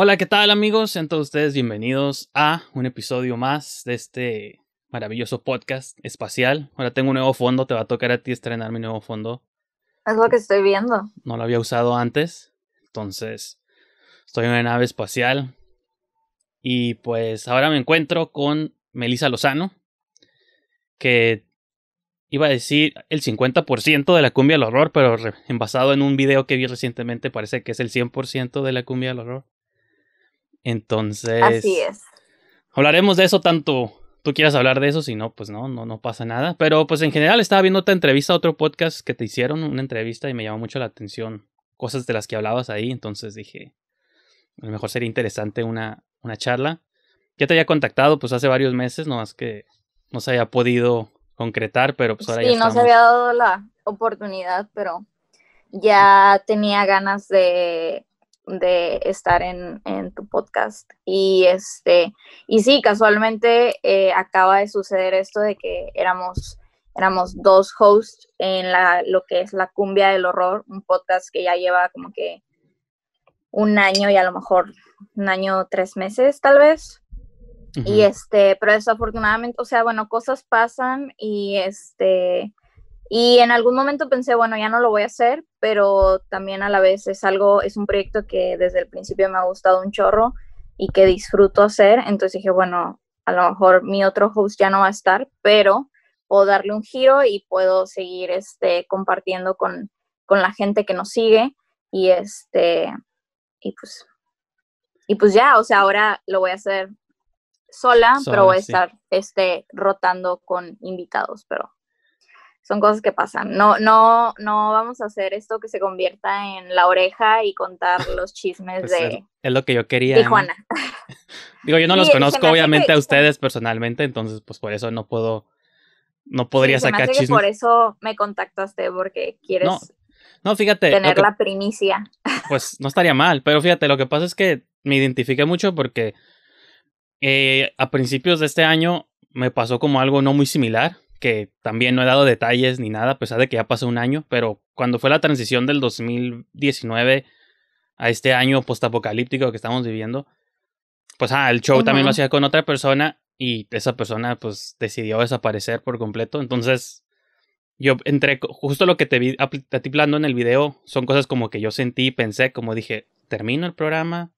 Hola, ¿qué tal amigos? Sean ustedes bienvenidos a un episodio más de este maravilloso podcast espacial. Ahora tengo un nuevo fondo, te va a tocar a ti estrenar mi nuevo fondo. Es lo que estoy viendo. No lo había usado antes, entonces estoy en una nave espacial y pues ahora me encuentro con Melissa Lozano, que iba a decir el 50% de la cumbia del horror, pero basado en un video que vi recientemente parece que es el 100% de la cumbia del horror. Entonces. Hablaremos de eso tanto tú quieras hablar de eso, si no, pues no, no, no pasa nada. Pero pues en general estaba viendo otra entrevista, otro podcast que te hicieron, una entrevista y me llamó mucho la atención cosas de las que hablabas ahí, entonces dije, a lo mejor sería interesante una, una charla. Ya te había contactado pues hace varios meses, no más que no se haya podido concretar, pero pues ahora no se había dado la oportunidad, pero ya tenía ganas de de estar en, tu podcast. Y, este, y sí, casualmente eh, acaba de suceder esto de que éramos, éramos dos hosts en la, lo que es La Cumbia del Horror, un podcast que ya lleva como que un año y a lo mejor un año, tres meses tal vez. Y este, pero desafortunadamente, o sea, bueno, cosas pasan y este, y en algún momento pensé, bueno, ya no lo voy a hacer, pero también a la vez es algo, es un proyecto que desde el principio me ha gustado un chorro y que disfruto hacer. Entonces dije, bueno, a lo mejor mi otro host ya no va a estar, pero puedo darle un giro y puedo seguir este, compartiendo con, con la gente que nos sigue. Y este, y pues, y pues ya, o sea, ahora lo voy a hacer sola, pero voy a estar este, rotando con invitados, pero son cosas que pasan. No, no, no vamos a hacer esto que se convierta en la oreja y contar los chismes pues de. Es lo que yo quería. Tijuana. Digo, yo no los conozco, obviamente, a ustedes personalmente, entonces, pues por eso no puedo. No podría sacar chismes. por eso me contactaste, porque quieres. No, fíjate. Tener la primicia. Pues no estaría mal, pero fíjate, lo que pasa es que me identifiqué mucho porque eh, a principios de este año me pasó como algo no muy similar que también no he dado detalles ni nada, a pesar de que ya pasó un año, pero cuando fue la transición del 2019 a este año postapocalíptico que estamos viviendo, pues ah, el show también lo hacía con otra persona y esa persona pues decidió desaparecer por completo, entonces yo entre justo lo que te vi a, en el video son cosas como que yo sentí pensé, como dije, termino el programa,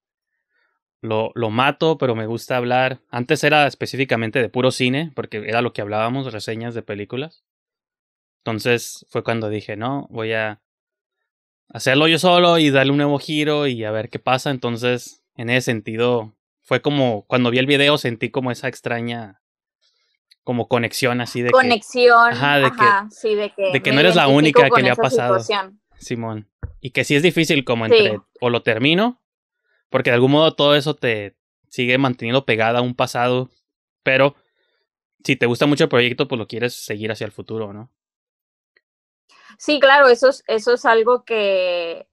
lo, mato, pero me gusta hablar. Antes era específicamente de puro cine, porque era lo que hablábamos, reseñas de películas. Entonces fue cuando dije, no, voy a hacerlo yo solo y darle un nuevo giro y a ver qué pasa. Entonces, en ese sentido, fue como cuando vi el video sentí como esa extraña como conexión así de conexión de, que, de que, no eres la única que le ha pasado Simón y que sí es difícil como entre o lo termino porque de algún modo todo eso te sigue manteniendo pegada a un pasado, pero si te gusta mucho el proyecto, pues lo quieres seguir hacia el futuro, ¿no? Sí, claro, eso es, eso es algo que,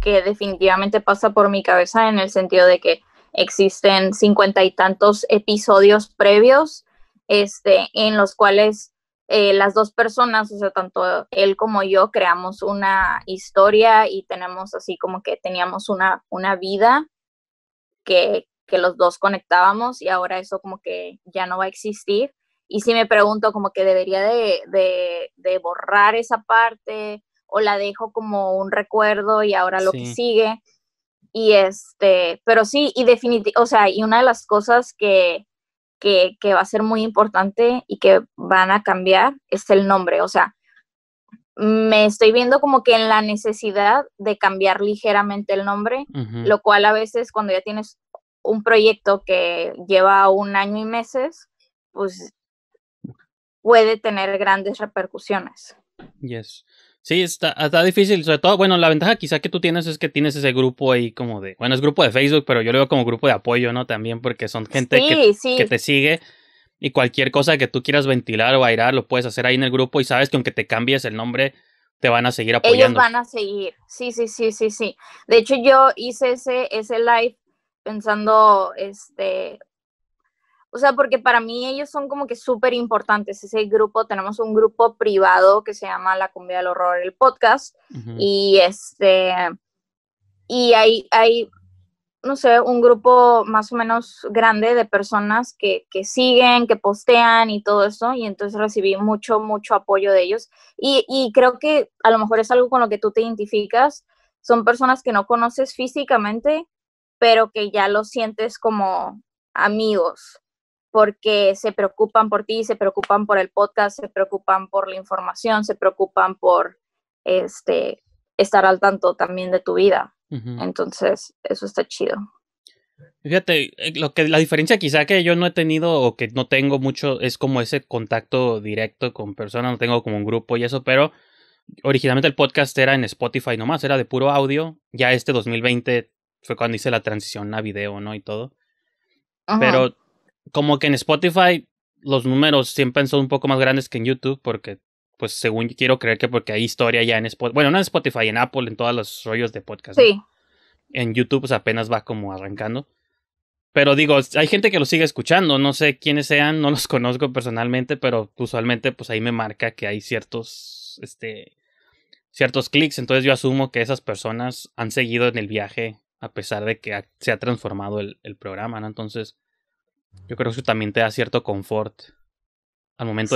que definitivamente pasa por mi cabeza en el sentido de que existen cincuenta y tantos episodios previos este, en los cuales eh, las dos personas, o sea, tanto él como yo, creamos una historia y tenemos así como que teníamos una, una vida que, los dos conectábamos y ahora eso como que ya no va a existir. Y si me pregunto como que debería de, borrar esa parte o la dejo como un recuerdo y ahora lo que sigue. Y este, pero sí, y definitivamente, o sea, y una de las cosas que, que, que, va a ser muy importante y que van a cambiar es el nombre. O sea, me estoy viendo como que en la necesidad de cambiar ligeramente el nombre, lo cual a veces cuando ya tienes un proyecto que lleva un año y meses, pues puede tener grandes repercusiones. Yes. Sí, está, está difícil, sobre todo, bueno, la ventaja quizá que tú tienes es que tienes ese grupo ahí como de, bueno, es grupo de Facebook, pero yo lo veo como grupo de apoyo, ¿no? También porque son gente que, que te sigue y cualquier cosa que tú quieras ventilar o airar, lo puedes hacer ahí en el grupo y sabes que aunque te cambies el nombre, te van a seguir apoyando. Ellos van a seguir, sí, sí, sí, sí, sí. De hecho, yo hice ese, ese live pensando, este, o sea, porque para mí ellos son como que súper importantes. Ese grupo, tenemos un grupo privado que se llama La Cumbia del Horror, el podcast, y este, y hay, hay, no sé, un grupo más o menos grande de personas que, que, siguen, que postean y todo eso, y entonces recibí mucho, mucho apoyo de ellos. Y, y, creo que a lo mejor es algo con lo que tú te identificas, son personas que no conoces físicamente, pero que ya los sientes como amigos, porque se preocupan por ti, se preocupan por el podcast, se preocupan por la información, se preocupan por este, estar al tanto también de tu vida. Entonces, eso está chido. Fíjate, eh, lo que la diferencia quizá que yo no he tenido o que no tengo mucho es como ese contacto directo con personas, no tengo como un grupo y eso, pero originalmente el podcast era en Spotify nomás, era de puro audio. Ya este 2020 fue cuando hice la transición a video, ¿no? Y todo. Pero como que en Spotify los números siempre son un poco más grandes que en YouTube porque pues según quiero creer que porque hay historia ya en Spotify, bueno, no en Spotify, en Apple, en todos los rollos de podcast. Sí. En YouTube pues apenas va como arrancando. Pero digo, hay gente que lo sigue escuchando, no sé quiénes sean, no los conozco personalmente, pero usualmente pues ahí me marca que hay ciertos, este, ciertos clics, entonces yo asumo que esas personas han seguido en el viaje a pesar de que se ha transformado el, programa, ¿no? Entonces, yo creo que eso también te da cierto confort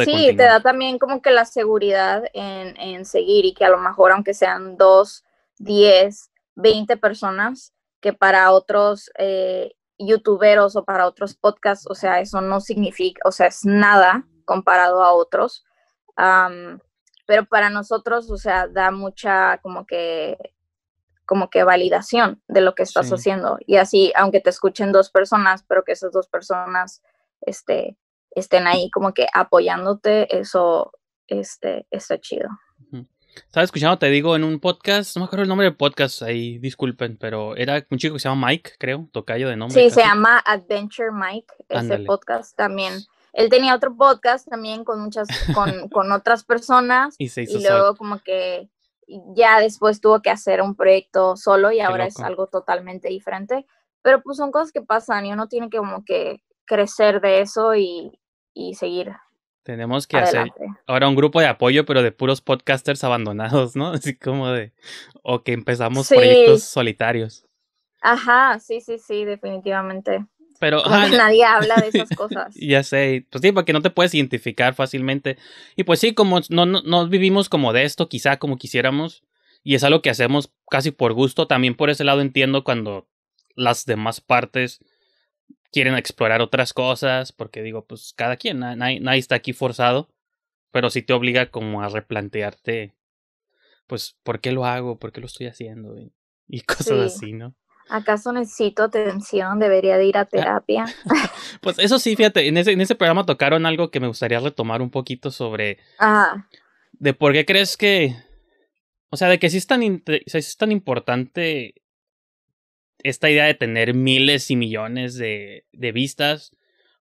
Sí, te da también como que la seguridad en, seguir y que a lo mejor aunque sean dos, diez, veinte personas, que para otros eh, youtuberos o para otros podcasts, o sea, eso no significa, o sea, es nada comparado a otros. pero para nosotros, o sea, da mucha como que como que validación de lo que estás haciendo. Y así, aunque te escuchen dos personas, pero que esas dos personas este, estén ahí como que apoyándote, eso este, está chido. Estaba escuchando, te digo, en un podcast, no me acuerdo el nombre del podcast, ahí disculpen, pero era un chico que se llama Mike, creo, tocayo de nombre. Sí, se llama Adventure Mike, ese podcast también. Él tenía otro podcast también con muchas, con, con otras personas y, luego como que ya después tuvo que hacer un proyecto solo y ahora es algo totalmente diferente. Pero pues son cosas que pasan y uno tiene que como que crecer de eso y, y seguir. Tenemos que hacer ahora un grupo de apoyo, pero de puros podcasters abandonados, ¿no? Así como de, o que empezamos proyectos solitarios. Ajá, sí, sí, sí, definitivamente. Pero nadie habla de esas cosas. ya sé, pues sí, porque no te puedes identificar fácilmente. Y pues sí, como no, no, no vivimos como de esto, quizá como quisiéramos, y es algo que hacemos casi por gusto, también por ese lado entiendo cuando las demás partes quieren explorar otras cosas, porque digo, pues cada quien, nadie, está aquí forzado, pero sí te obliga como a replantearte, pues, ¿por qué lo hago? ¿Por qué lo estoy haciendo? Y, cosas así, ¿no? ¿Acaso necesito atención? ¿Debería de ir a ah, terapia? pues eso sí, fíjate, en ese, en ese programa tocaron algo que me gustaría retomar un poquito sobre... Ah. De por qué crees que... O sea, de que si tan, sí es tan importante esta idea de tener miles y millones de, de vistas.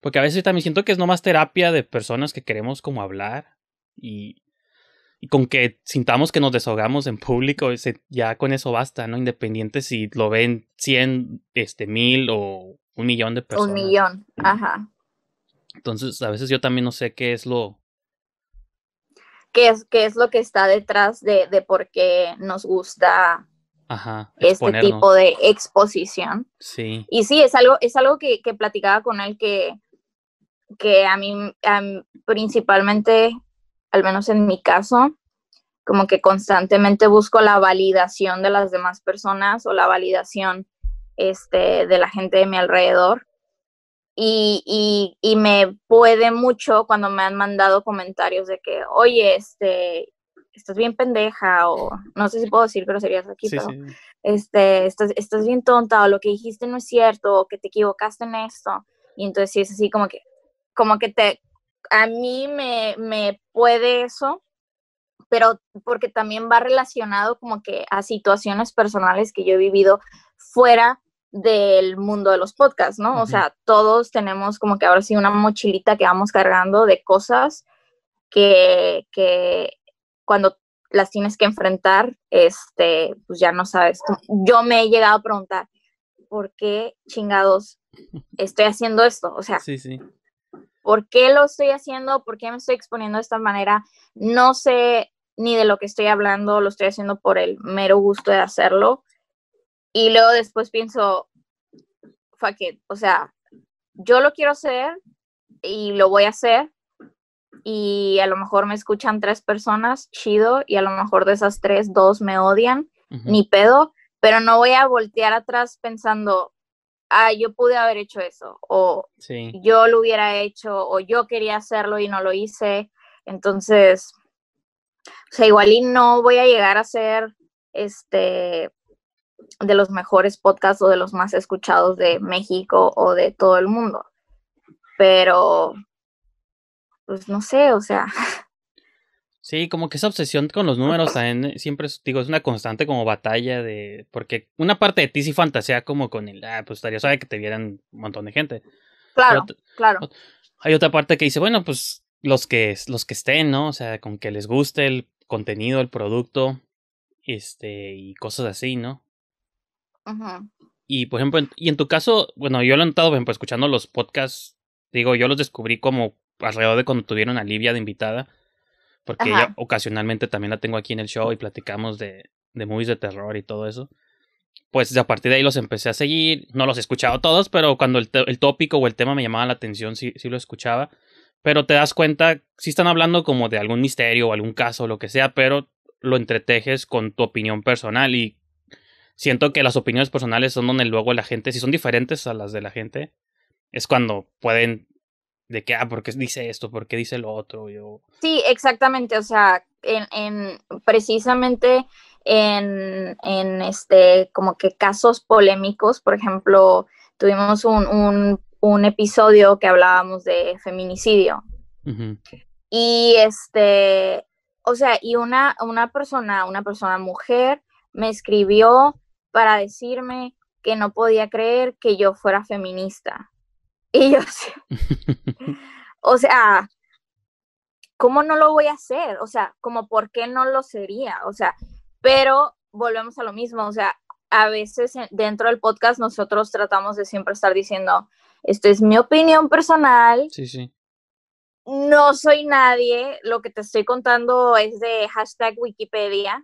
Porque a veces yo también siento que es nomás terapia de personas que queremos como hablar y, y con que sintamos que nos desahogamos en público, ya con eso basta, ¿no? Independiente si lo ven 100, este, mil o un millón de personas. Un millón, ajá. Entonces, a veces yo también no sé qué es lo... ¿Qué es, qué es lo que está detrás de, de por qué nos gusta este tipo de exposición. Sí. Y sí, es algo, es algo que, platicaba con él que, que a mí, principalmente, al menos en mi caso, como que constantemente busco la validación de las demás personas o la validación este, de la gente de mi alrededor. Y, y, y, me puede mucho cuando me han mandado comentarios de que, oye, este, estás bien pendeja o no sé si puedo decir groserías aquí, pero Este, estás, estás bien tonta o lo que dijiste no es cierto o que te equivocaste en esto. Y entonces sí es así como que, como que te, a mí me, me puede eso, pero porque también va relacionado como que a situaciones personales que yo he vivido fuera del mundo de los podcasts, ¿no? O sea, todos tenemos como que ahora sí una mochilita que vamos cargando de cosas que, que cuando las tienes que enfrentar, este, pues ya no sabes. Yo me he llegado a preguntar, ¿por qué chingados estoy haciendo esto? O sea, ¿por qué lo estoy haciendo? ¿Por qué me estoy exponiendo de esta manera? No sé ni de lo que estoy hablando, lo estoy haciendo por el mero gusto de hacerlo. Y luego después pienso, fuck it, o sea, yo lo quiero hacer y lo voy a hacer, y a lo mejor me escuchan tres personas, chido, y a lo mejor de esas tres, dos me odian, ni pedo, pero no voy a voltear atrás pensando, ah, yo pude haber hecho eso, o yo lo hubiera hecho, o yo quería hacerlo y no lo hice. Entonces, o sea, igual y no voy a llegar a ser este de los mejores podcasts o de los más escuchados de México o de todo el mundo. Pero pues no sé, o sea. Sí, como que esa obsesión con los números también siempre digo, es una constante como batalla de. Porque una parte de ti sí fantasea como con el. Ah, pues estaría sabe que te vieran un montón de gente. Claro, claro. Hay otra parte que dice, bueno, pues los que, los que estén, ¿no? O sea, con que les guste el contenido, el producto, este, y cosas así, ¿no? Ajá. Y por ejemplo, y en tu caso, bueno, yo lo he notado, por ejemplo, escuchando los podcasts, digo, yo los descubrí como alrededor de cuando tuvieron a Livia de invitada, porque ocasionalmente también la tengo aquí en el show y platicamos de, de movies de terror y todo eso. Pues a partir de ahí los empecé a seguir, no los he escuchado todos, pero cuando el, tópico o el tema me llamaba la atención, sí, sí lo escuchaba. Pero te das cuenta, Si están hablando como de algún misterio o algún caso o lo que sea, pero lo entretejes con tu opinión personal y siento que las opiniones personales son donde luego la gente, si son diferentes a las de la gente, es cuando pueden de que, ah, ¿por qué dice esto? ¿Por qué dice lo otro? Yo... Sí, exactamente, o sea, en, en precisamente en, en, este, como que casos polémicos, por ejemplo, tuvimos un, un, episodio que hablábamos de feminicidio. Y este, o sea, y una, una persona, una persona mujer, me escribió para decirme que no podía creer que yo fuera feminista. Y yo, o sea, ¿cómo no lo voy a hacer? O sea, como por qué no lo sería, o sea, pero volvemos a lo mismo, o sea, a veces dentro del podcast nosotros tratamos de siempre estar diciendo, esto es mi opinión personal. Sí, sí. No soy nadie, lo que te estoy contando es de hashtag Wikipedia.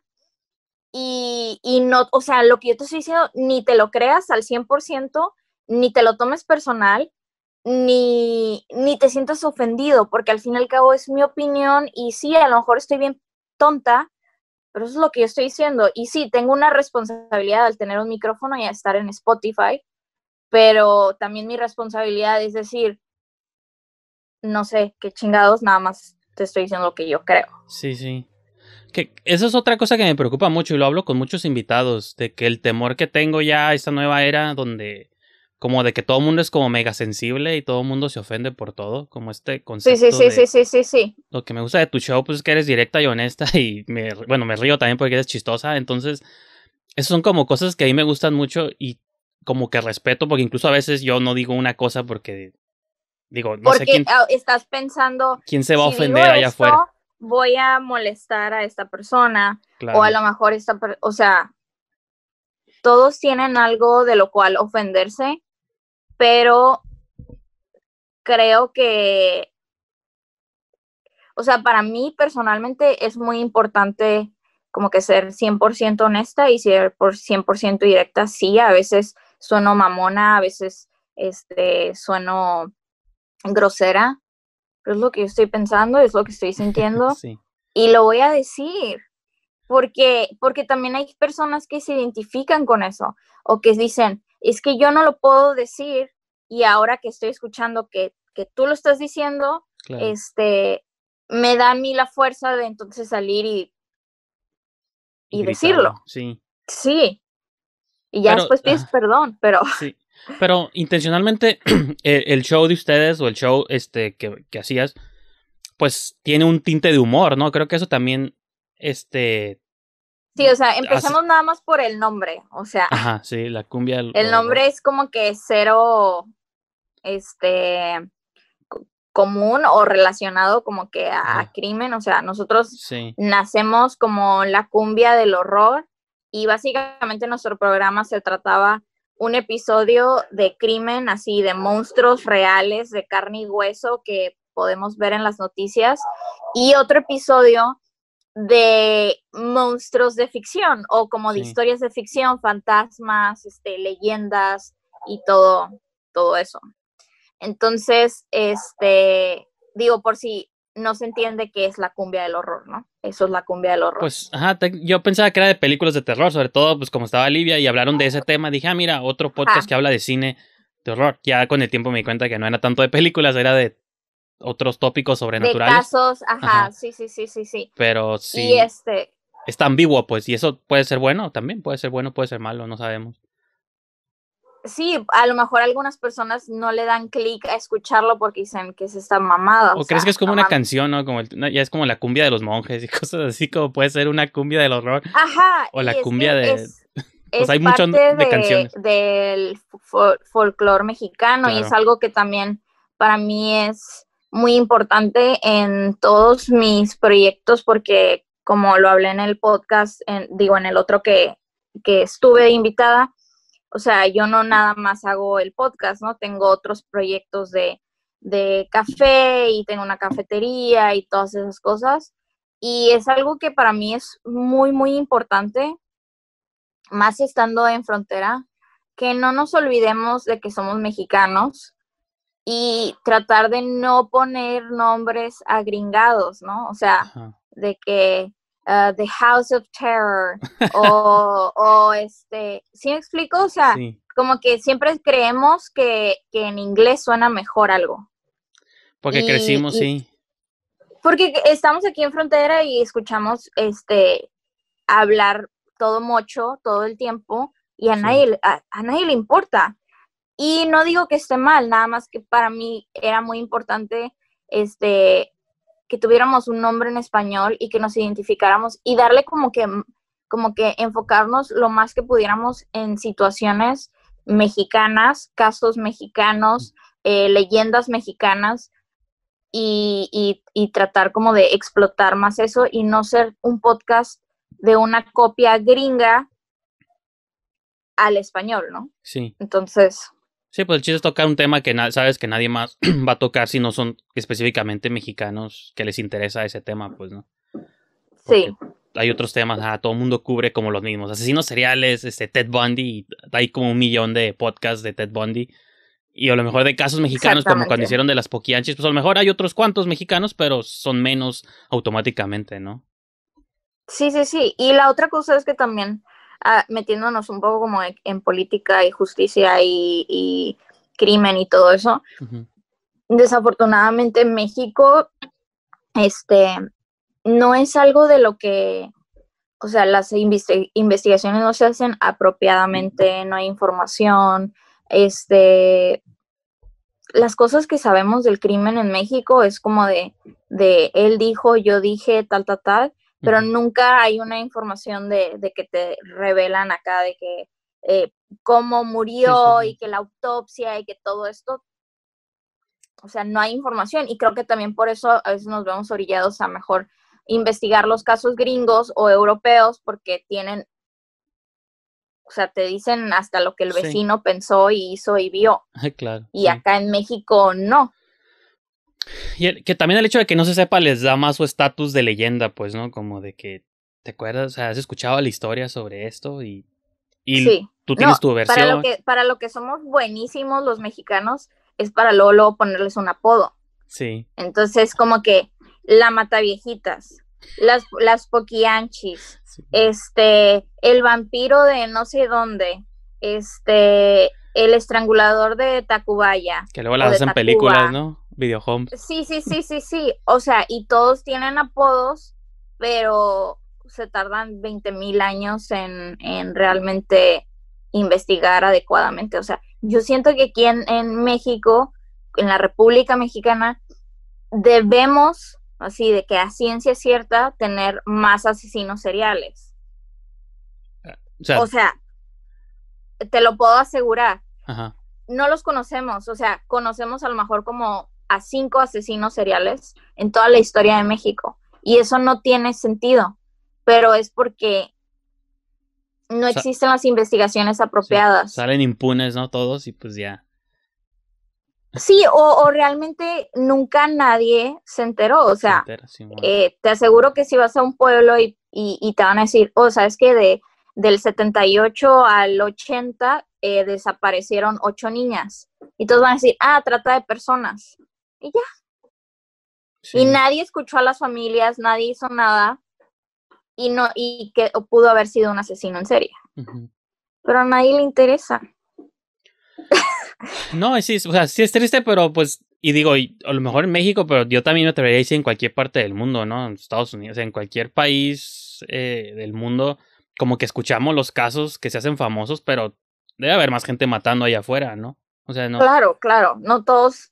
Y, y no, o sea, lo que yo te estoy diciendo, ni te lo creas al 100%, ni te lo tomes personal, ni, ni te sientas ofendido, porque al fin y al cabo es mi opinión y sí, a lo mejor estoy bien tonta, pero eso es lo que yo estoy diciendo. Y sí, tengo una responsabilidad al tener un micrófono y a estar en Spotify, pero también mi responsabilidad es decir, no sé, qué chingados, nada más te estoy diciendo lo que yo creo. Sí, sí. Que eso es otra cosa que me preocupa mucho y lo hablo con muchos invitados, de que el temor que tengo ya a esta nueva era donde como de que todo el mundo es como mega sensible y todo el mundo se ofende por todo, como este concepto. Sí, sí, sí, sí, sí, sí, Lo que me gusta de tu show pues es que eres directa y honesta y me, bueno, me río también porque eres chistosa, entonces esas son como cosas que a mí me gustan mucho y como que respeto porque incluso a veces yo no digo una cosa porque digo, no sé quién ah, estás pensando quién se va a ofender allá afuera. Voy a molestar a esta persona o a lo mejor esta, persona, o sea, todos tienen algo de lo cual ofenderse pero creo que, o sea, para mí personalmente es muy importante como que ser 100% honesta y ser por 100% directa. Sí, a veces sueno mamona, a veces este, sueno grosera, pero es lo que yo estoy pensando, es lo que estoy sintiendo y lo voy a decir. Porque, porque también hay personas que se identifican con eso o que dicen, es que yo no lo puedo decir y ahora que estoy escuchando que, tú lo estás diciendo, este, me da a mí la fuerza de entonces salir y, decirlo. Sí. Sí. Y ya después pides ah. perdón, pero... Sí. Pero intencionalmente e-, el show de ustedes o el show este, que, que hacías, pues tiene un tinte de humor, ¿no? Creo que eso también este, Sí, o sea, ah, empezamos nada más por el nombre, o sea. Ajá, sí, la cumbia. El, nombre es como que cero, este, común o relacionado como que a, crimen, o sea, nosotros nacemos como la cumbia del horror y básicamente nuestro programa se trataba un episodio de crimen, así de monstruos reales, de carne y hueso que podemos ver en las noticias, y otro episodio de monstruos de ficción o como de historias de ficción, fantasmas, este, leyendas y todo, todo eso. Entonces, este, digo, por si no se entiende qué es la cumbia del horror, ¿no? Eso es la cumbia del horror. Pues, ajá, yo pensaba que era de películas de terror, sobre todo, pues como estaba Livia y hablaron de ese tema, dije, ah, mira, otro podcast que habla de cine de horror. Ya con el tiempo me di cuenta que no era tanto de películas, era de otros tópicos sobrenaturales. De casos, ajá, sí, sí, sí, sí, sí. Pero sí. Y este. Está ambiguo, pues, y eso puede ser bueno también, puede ser bueno, puede ser malo, no sabemos. Sí, a lo mejor algunas personas no le dan clic a escucharlo porque dicen que se esta mamada. O, crees que es como una canción, ¿no? Como ya es como la cumbia de los monjes y cosas así, como puede ser una cumbia del horror. Ajá. O la cumbia de. Pues hay muchos mucho de, canciones. del folclore mexicano y es algo que también para mí es muy importante en todos mis proyectos porque como lo hablé en el podcast, digo en el otro que, que estuve invitada, o sea, yo no nada más hago el podcast, ¿no? Tengo otros proyectos de, de café y tengo una cafetería y todas esas cosas. Y es algo que para mí es muy, muy importante, más estando en frontera, que no nos olvidemos de que somos mexicanos, y tratar de no poner nombres agringados, ¿no? O sea, de que ah, The House of Terror o, este, ¿sí me explico? O sea, como que siempre creemos que, que, en inglés suena mejor algo. Porque crecimos, sí. Porque estamos aquí en frontera y escuchamos este hablar todo mocho todo el tiempo y a, nadie, a nadie le importa. Y no digo que esté mal, nada más que para mí era muy importante este, que tuviéramos un nombre en español y que nos identificáramos y darle como que, como que enfocarnos lo más que pudiéramos en situaciones mexicanas, casos mexicanos, eh, leyendas mexicanas y, y tratar como de explotar más eso y no ser un podcast de una copia gringa al español, ¿no? Sí. Entonces, Sí, pues el chiste es tocar un tema que sabes que nadie más va a tocar si no son específicamente mexicanos que les interesa ese tema, pues, ¿no? sí. Hay otros temas, ah, todo el mundo cubre como los mismos. Asesinos seriales, este, Ted Bundy, hay como un millón de podcasts de Ted Bundy. Y a lo mejor de casos mexicanos, como cuando hicieron de las poquianchis, pues a lo mejor hay otros cuantos mexicanos, pero son menos automáticamente, ¿no? Sí, sí, sí. Y la otra cosa es que también Ah, metiéndonos un poco como e, en, política y justicia y, crimen y todo eso. Desafortunadamente en México, este, no es algo de lo que, o sea, las investigaciones no se hacen apropiadamente, no hay información, este, las cosas que sabemos del crimen en México es como de, de él dijo, yo dije, tal, tal, tal, pero nunca hay una información de, que te revelan acá de que eh, cómo murió y que la autopsia y que todo esto. O sea, no hay información y creo que también por eso a veces nos vemos orillados a mejor investigar los casos gringos o europeos porque tienen, o sea, te dicen hasta lo que el vecino pensó y hizo y vio. Y acá en México no. Y que también el hecho de que no se sepa les da más su estatus de leyenda, pues, ¿no? Como de que, ¿te acuerdas? O sea, has escuchado la historia sobre esto y, sí. tú tienes tu versión. Para lo, que, para lo que somos buenísimos los mexicanos es para luego, ponerles un apodo. Sí. Entonces, como que la mataviejitas, las, las poquianchis, este, el vampiro de no sé dónde, este, el estrangulador de Tacubaya. Que luego las hacen películas, ¿no? Sí, sí, sí, sí, sí. O sea, y todos tienen apodos, pero se tardan 20 mil años en, realmente investigar adecuadamente. O sea, yo siento que aquí en, México, en la República Mexicana, debemos, así de que a ciencia cierta, tener más asesinos seriales. Eh, o sea, te lo puedo asegurar. No los conocemos, o sea, conocemos a lo mejor como a cinco asesinos seriales en toda la historia de México. Y eso no tiene sentido, pero es porque no existen las investigaciones apropiadas. salen impunes, ¿no? Todos y pues ya. Sí, o, realmente nunca nadie se enteró. O sea, eh, te aseguro que si vas a un pueblo y, te van a decir, o oh, sea, sabes que de, del 78 al 80 eh, desaparecieron ocho niñas. Y todos van a decir, ah, trata de personas y ya. Y nadie escuchó a las familias, nadie hizo nada y no y que pudo haber sido un asesino en serie. Pero a nadie le interesa. No, sí, o sea, sí es triste, pero pues, y digo, y a lo mejor en México, pero yo también me atrevería a decir en cualquier parte del mundo, ¿no? En Estados Unidos, en cualquier país eh, del mundo, como que escuchamos los casos que se hacen famosos, pero debe haber más gente matando allá afuera, ¿no? O sea, no. Claro, claro, no todos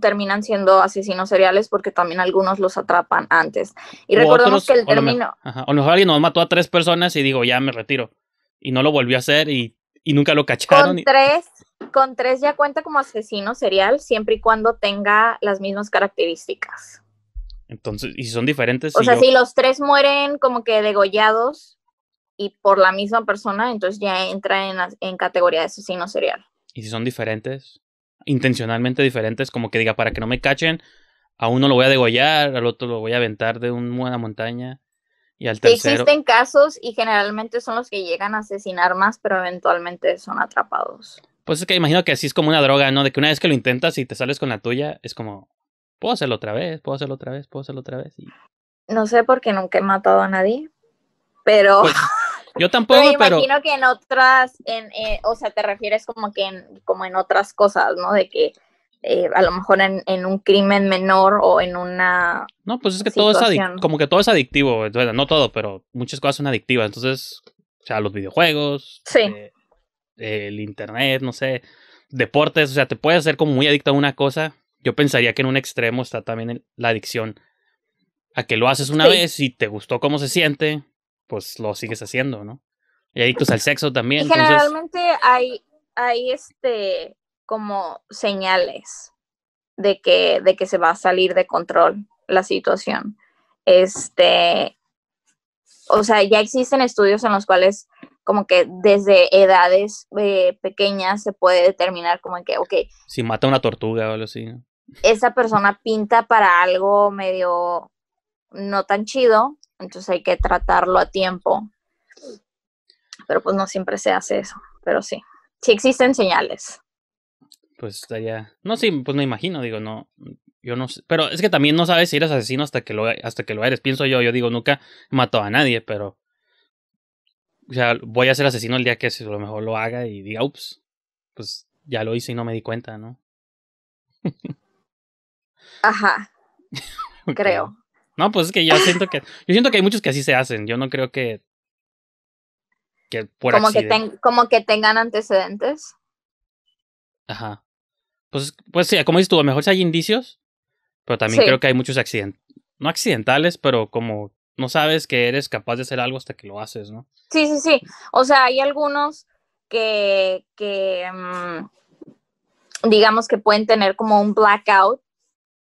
terminan siendo asesinos seriales porque también algunos los atrapan antes. Y recordemos que el término... O, mejor alguien nos mató a tres personas y digo, ya me retiro. Y no lo volvió a hacer y, nunca lo cacharon. Con tres, con tres ya cuenta como asesino serial siempre y cuando tenga las mismas características. Entonces, ¿y si son diferentes? O sea, si los tres mueren como que degollados y por la misma persona, entonces ya entra en, en categoría de asesino serial. ¿Y si son diferentes? intencionalmente diferentes, como que diga, para que no me cachen, a uno lo voy a degollar, al otro lo voy a aventar de una montaña. Y al tercero... Existen casos y generalmente son los que llegan a asesinar más, pero eventualmente son atrapados. Pues es que imagino que así es como una droga, ¿no? De que una vez que lo intentas y te sales con la tuya, es como, puedo hacerlo otra vez, puedo hacerlo otra vez, puedo hacerlo otra vez. No sé porque nunca he matado a nadie, pero... Pues yo tampoco, pero... imagino que en otras, eh, o sea, te refieres como que en, como en otras cosas, ¿no? De que eh, a lo mejor en, un crimen menor o en una... No, pues es que todo es como que todo es adictivo, no todo, pero muchas cosas son adictivas, entonces, o sea, los videojuegos, sí. Eh, el internet, no sé, deportes, o sea, te puedes hacer como muy adicto a una cosa. Yo pensaría que en un extremo está también la adicción a que lo haces una vez y te gustó cómo se siente, pues lo sigues haciendo, ¿no? Y adictos al sexo también. generalmente hay, hay este como señales de que, de que se va a salir de control la situación. Este, o sea, ya existen estudios en los cuales como que desde edades eh, pequeñas se puede determinar como que, ok. Si mata una tortuga o algo así. Esa persona pinta para algo medio no tan chido, entonces hay que tratarlo a tiempo. Pero pues no siempre se hace eso. Pero sí, sí existen señales. Pues estaría. No, sí, pues no imagino, digo, no. Yo no sé. Pero es que también no sabes si eres asesino hasta que lo, hasta que lo eres. Pienso yo, yo digo, nunca mató a nadie, pero. O sea, voy a ser asesino el día que a lo mejor lo haga y diga, ups, pues ya lo hice y no me di cuenta, ¿no? Ajá. Creo. No, pues es que yo siento que. Yo siento que hay muchos que así se hacen. Yo no creo que. Que por como que Como que tengan antecedentes. Ajá. Pues, pues sí, como dices tú, a lo mejor si hay indicios. Pero también creo que hay muchos accidentes. No accidentales, pero como no sabes que eres capaz de hacer algo hasta que lo haces, ¿no? Sí, sí, sí. O sea, hay algunos que. que mm, digamos que pueden tener como un blackout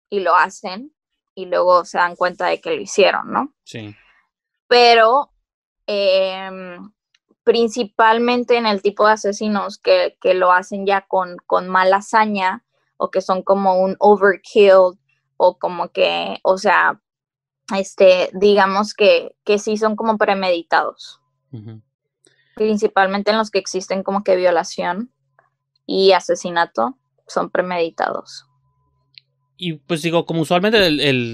y lo hacen y luego se dan cuenta de que lo hicieron, ¿no? Sí. Pero em, principalmente en el tipo de asesinos que, que lo hacen ya con, con mala hazaña o que son como un overkill o como que, o sea, este, digamos que, que sí son como premeditados. Principalmente en los que existen como que violación y asesinato son premeditados y pues digo, como usualmente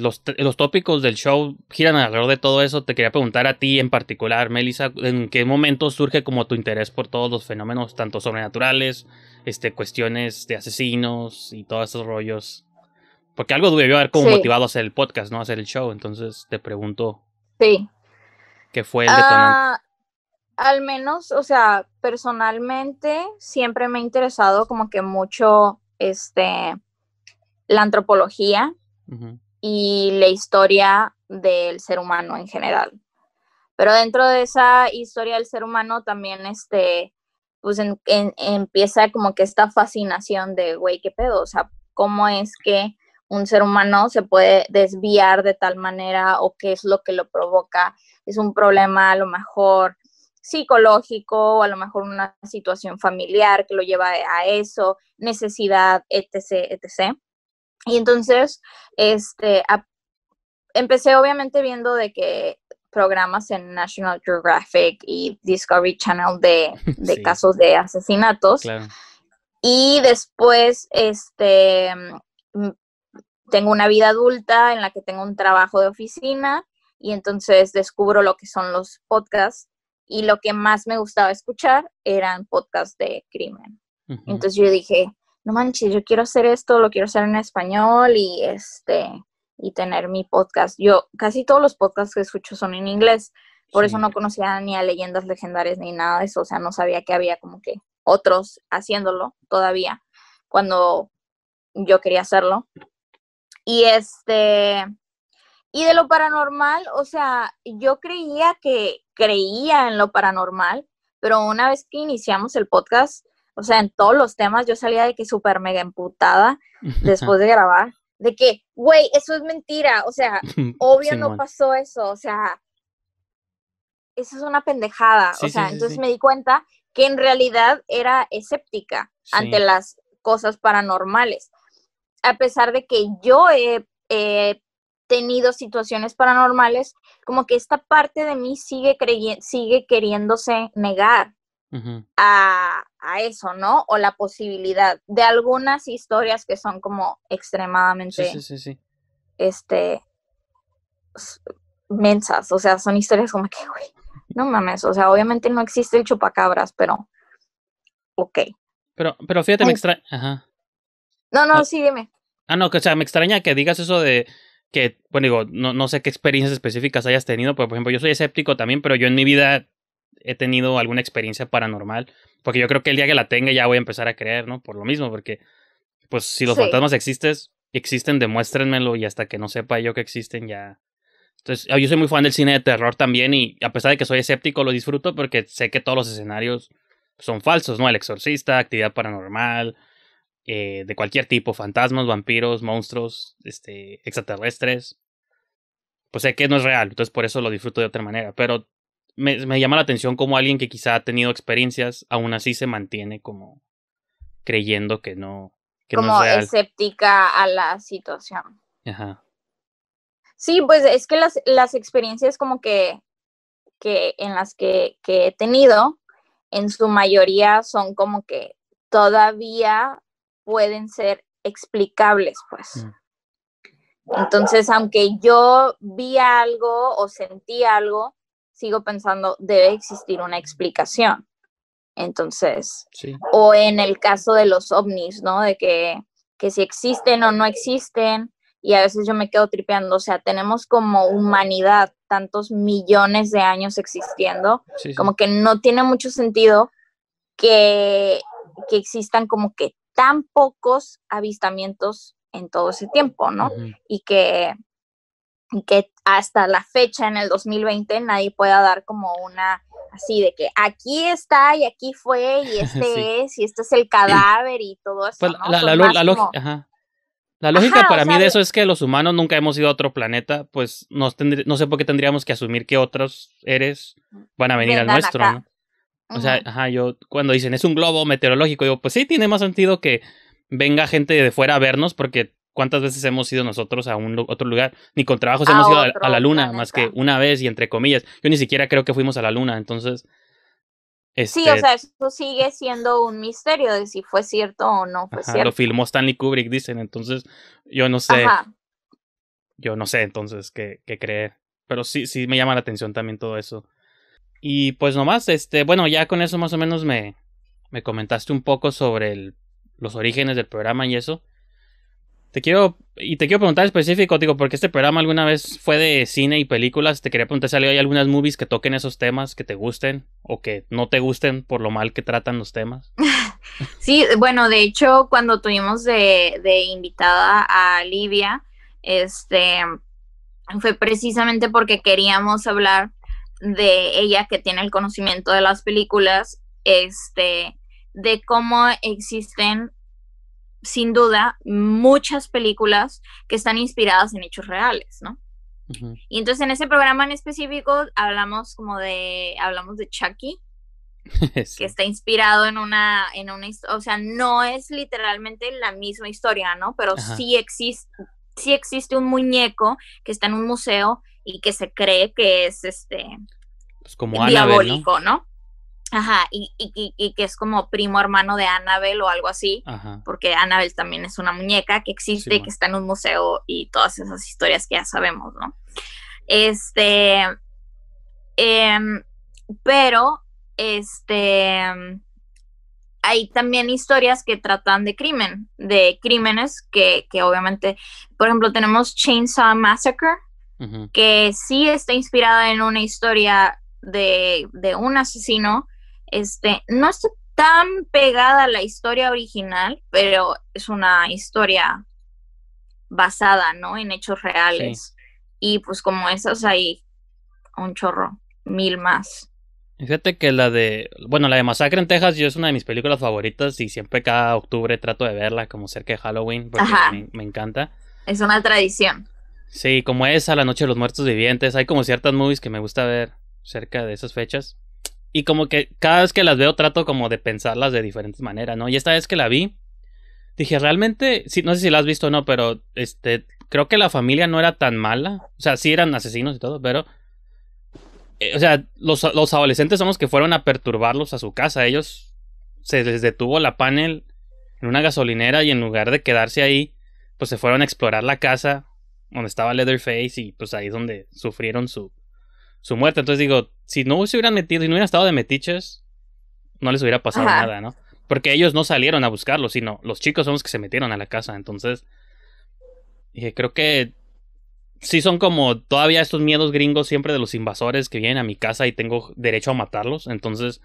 los, tópicos del show giran alrededor de todo eso, te quería preguntar a ti en particular, Melissa, ¿en qué momento surge como tu interés por todos los fenómenos, tanto sobrenaturales, este, cuestiones de asesinos y todos esos rollos? Porque algo debió haber como motivado a hacer el podcast, ¿no? A hacer el show, entonces te pregunto. Sí. ¿Qué fue el detonante? Ah, al menos, o sea, personalmente siempre me ha interesado como que mucho, este la antropología y la historia del ser humano en general. Pero dentro de esa historia del ser humano también este, pues empieza como que esta fascinación de, güey, qué pedo, o sea, cómo es que un ser humano se puede desviar de tal manera o qué es lo que lo provoca. Es un problema a lo mejor psicológico o a lo mejor una situación familiar que lo lleva a eso, necesidad, etc., etc. Y entonces, este, empecé obviamente viendo de que programas en National Geographic y Discovery Channel de, casos de asesinatos. Y después, este, mm, tengo una vida adulta en la que tengo un trabajo de oficina y entonces descubro lo que son los podcasts y lo que más me gustaba escuchar eran podcasts de crimen. Entonces yo dije, no manches, yo quiero hacer esto, lo quiero hacer en español y este y tener mi podcast. Yo casi todos los podcasts que escucho son en inglés, por eso no conocía ni a leyendas legendarias ni nada de eso, o sea, no sabía que había como que otros haciéndolo todavía cuando yo quería hacerlo. Y este y de lo paranormal, o sea, yo creía que creía en lo paranormal, pero una vez que iniciamos el podcast, o sea, en todos los temas yo salía de que súper mega emputada después de grabar. De que, güey, eso es mentira. O sea, obvio no pasó eso. O sea, eso es una pendejada. o sea, entonces me di cuenta que en realidad era escéptica ante las cosas paranormales. A pesar de que yo he, tenido situaciones paranormales, como que esta parte de mí sigue, sigue queriéndose negar a, a, eso, ¿no? O la posibilidad de algunas historias que son como extremadamente, sí, sí, sí, este, mensas, o sea, son historias como que, güey, no mames, o sea, obviamente no existe el chupacabras, pero, ok. Pero, pero fíjate, me extraña, ajá. No, no, ah. sí, dime. Ah, no, que, o sea, me extraña que digas eso de que, bueno, digo, no, no sé qué experiencias específicas hayas tenido, porque, por ejemplo, yo soy escéptico también, pero yo en mi vida he tenido alguna experiencia paranormal, porque yo creo que el día que la tenga ya voy a empezar a creer, ¿no? Por lo mismo, porque pues si los fantasmas existen, existen, demuéstrenmelo y hasta que no sepa yo que existen ya. Entonces, oh, yo soy muy fan del cine de terror también y a pesar de que soy escéptico lo disfruto porque sé que todos los escenarios son falsos, ¿no? El exorcista, actividad paranormal, eh, de cualquier tipo, fantasmas, vampiros, monstruos, este, extraterrestres. Pues sé que no es real, entonces por eso lo disfruto de otra manera. Pero me, llama la atención como alguien que quizá ha tenido experiencias, aún así se mantiene como creyendo que no. como no es escéptica a la situación. Ajá. Sí, pues es que las, experiencias como que, en las que, he tenido, en su mayoría son como que todavía pueden ser explicables, pues. Mm. Entonces, aunque yo vi algo o sentí algo, sigo pensando, debe existir una explicación. Entonces, o en el caso de los ovnis, ¿no? De que, que si existen o no existen, y a veces yo me quedo tripeando, o sea, tenemos como humanidad tantos millones de años existiendo, como que no tiene mucho sentido que, que existan como que tan pocos avistamientos en todo ese tiempo, ¿no? Y que que hasta la fecha en el 2020 nadie pueda dar como una así de que aquí está y aquí fue y este es y este es el cadáver y todo eso. Pues, la, la, ajá. la, lógica para mí de eso es que los humanos nunca hemos ido a otro planeta, pues no, no sé por qué tendríamos que asumir que otros eres van a venir al nuestro, ¿no? O sea, ajá, yo cuando dicen es un globo meteorológico, digo, pues sí, tiene más sentido que venga gente de fuera a vernos porque ¿Cuántas veces hemos ido nosotros a un otro lugar? Ni con trabajos hemos ido a, la luna, más que una vez y entre comillas. Yo ni siquiera creo que fuimos a la luna, entonces... Sí, este o sea, eso sigue siendo un misterio de si fue cierto o no fue cierto. Lo filmó Stanley Kubrick, dicen, entonces yo no sé. Yo no sé entonces qué, qué creer. Pero sí, sí me llama la atención también todo eso. Y pues nomás, este, bueno, ya con eso más o menos me, me comentaste un poco sobre los orígenes del programa y eso. Te quiero, y te quiero preguntar específico, digo, porque este programa alguna vez fue de cine y películas. Te quería preguntar si hay algunas movies que toquen esos temas que te gusten o que no te gusten por lo mal que tratan los temas. sí, bueno, de hecho, cuando tuvimos de, de invitada a Livia, este, fue precisamente porque queríamos hablar de ella que tiene el conocimiento de las películas, este, de cómo existen sin duda muchas películas que están inspiradas en hechos reales, ¿no? Y entonces en ese programa en específico hablamos como de, hablamos de Chucky, que está inspirado en una, en una, o sea, no es literalmente la misma historia, ¿no? Pero sí existe, sí existe un muñeco que está en un museo y que se cree que es este pues como diabólico, ¿no? Ajá, y, y, que es como primo hermano de Annabel o algo así, porque Annabel también es una muñeca que existe, y que está en un museo y todas esas historias que ya sabemos, ¿no? Este, em, pero, este, em, hay también historias que tratan de crimen, de crímenes que, que obviamente, por ejemplo, tenemos Chainsaw Massacre, que sí está inspirada en una historia de, de un asesino, este, no está tan pegada a la historia original, pero es una historia basada, ¿no? En hechos reales. Y pues como esas hay un chorro, mil más. Fíjate que la de, bueno, la de Masacre en Texas yo es una de mis películas favoritas y siempre cada octubre trato de verla como cerca de Halloween porque me, me, encanta. Es una tradición. Sí, como esa, La Noche de los Muertos Vivientes, hay como ciertas movies que me gusta ver cerca de esas fechas. Y como que cada vez que las veo trato como de pensarlas de diferentes maneras, ¿no? Y esta vez que la vi, dije, realmente, si no sé si la has visto o no, pero este, creo que la familia no era tan mala. O sea, sí eran asesinos y todo, pero... Eh, o sea, los, adolescentes somos los que fueron a perturbarlos a su casa. Ellos se les detuvo la panel en una gasolinera y en lugar de quedarse ahí, pues se fueron a explorar la casa donde estaba Leatherface y pues ahí es donde sufrieron su, su muerte. Entonces digo, si no se hubieran metido, si no hubieran estado de metiches, no les hubiera pasado nada, ¿no? Porque ellos no salieron a buscarlos sino los chicos son los que se metieron a la casa. Entonces, creo que sí son como todavía estos miedos gringos siempre de los invasores que vienen a mi casa y tengo derecho a matarlos. Entonces,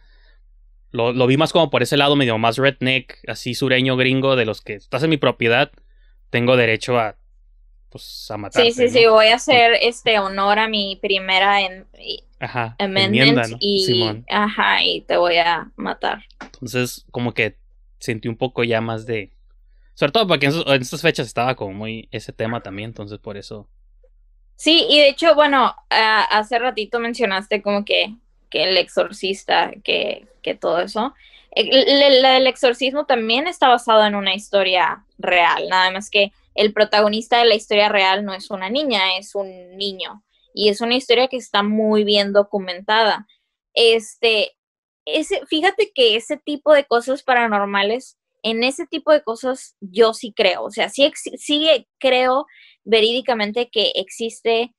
lo, vi más como por ese lado medio más redneck, así sureño gringo, de los que estás en mi propiedad, tengo derecho a pues a matar. Sí, sí, sí, voy a pues hacer este honor a mi primera en, Ajá, y ajá, y te voy a matar. Entonces, como que sentí un poco ya más de sobre todo porque en, esas fechas estaba como muy ese tema también, entonces por eso. Sí, y de hecho, bueno, hace ratito mencionaste como que, el exorcista, que, todo eso. Eh, el, exorcismo también está basado en una historia real, nada más que el protagonista de la historia real no es una niña, es un niño y es una historia que está muy bien documentada. Este, ese, fíjate que ese tipo de cosas paranormales, en ese tipo de cosas yo sí creo, o sea, sí, sí creo verídicamente que existe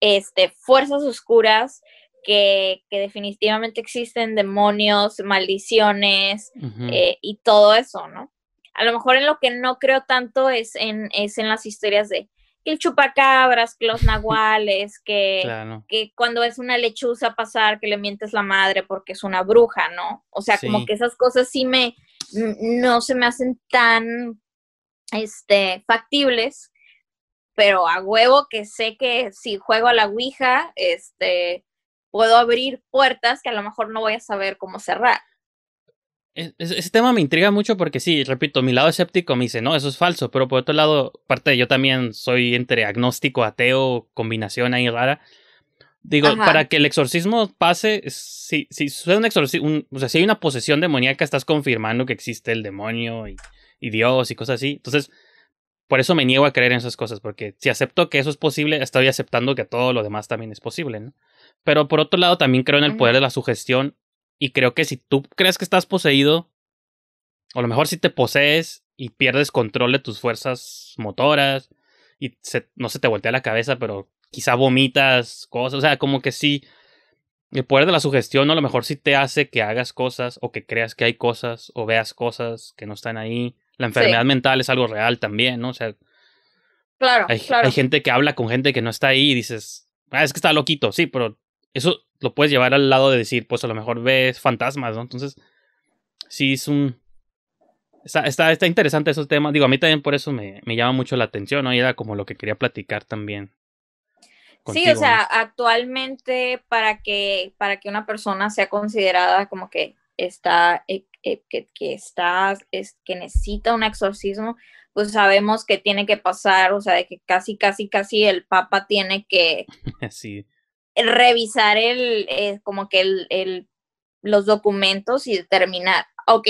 este, fuerzas oscuras, que, definitivamente existen demonios, maldiciones eh, y todo eso, ¿no? A lo mejor en lo que no creo tanto es es en las historias de, que el chupacabras, que los nahuales, que, que cuando es una lechuza pasar, que le mientes la madre porque es una bruja, ¿no? O sea, como que esas cosas sí me, no se me hacen tan, este, factibles, pero a huevo que sé que si juego a la Ouija, este, puedo abrir puertas que a lo mejor no voy a saber cómo cerrar. Ese tema me intriga mucho porque sí, repito, mi lado escéptico me dice, no, eso es falso, pero por otro lado, parte de yo también soy entre agnóstico, ateo, combinación ahí rara. Digo, para que el exorcismo pase, si, si un si hay una posesión demoníaca, estás confirmando que existe el demonio y, Dios y cosas así. Entonces, por eso me niego a creer en esas cosas, porque si acepto que eso es posible, estoy aceptando que todo lo demás también es posible, Pero por otro lado, también creo en el poder de la sugestión y creo que si tú crees que estás poseído, o a lo mejor si te posees y pierdes control de tus fuerzas motoras y no se te voltea la cabeza, pero quizá vomitas cosas, o sea, como que sí. El poder de la sugestión a lo mejor sí te hace que hagas cosas o que creas que hay cosas o veas cosas que no están ahí. La enfermedad mental es algo real también, ¿no? O sea, claro hay, gente que habla con gente que no está ahí y dices, ah, es que está loquito, sí, pero eso lo puedes llevar al lado de decir, pues a lo mejor ves fantasmas, ¿no? Entonces, sí es un... Está, está, interesante esos temas. Digo, a mí también por eso me, llama mucho la atención, ¿no? Y era como lo que quería platicar también. sí, o sea, actualmente para que, para que una persona sea considerada como que está, eh, eh, que, que, es, que necesita un exorcismo, pues sabemos que tiene que pasar, o sea, de que casi, casi, casi el Papa tiene que... sí revisar el, eh, como que el, los documentos y determinar, ok,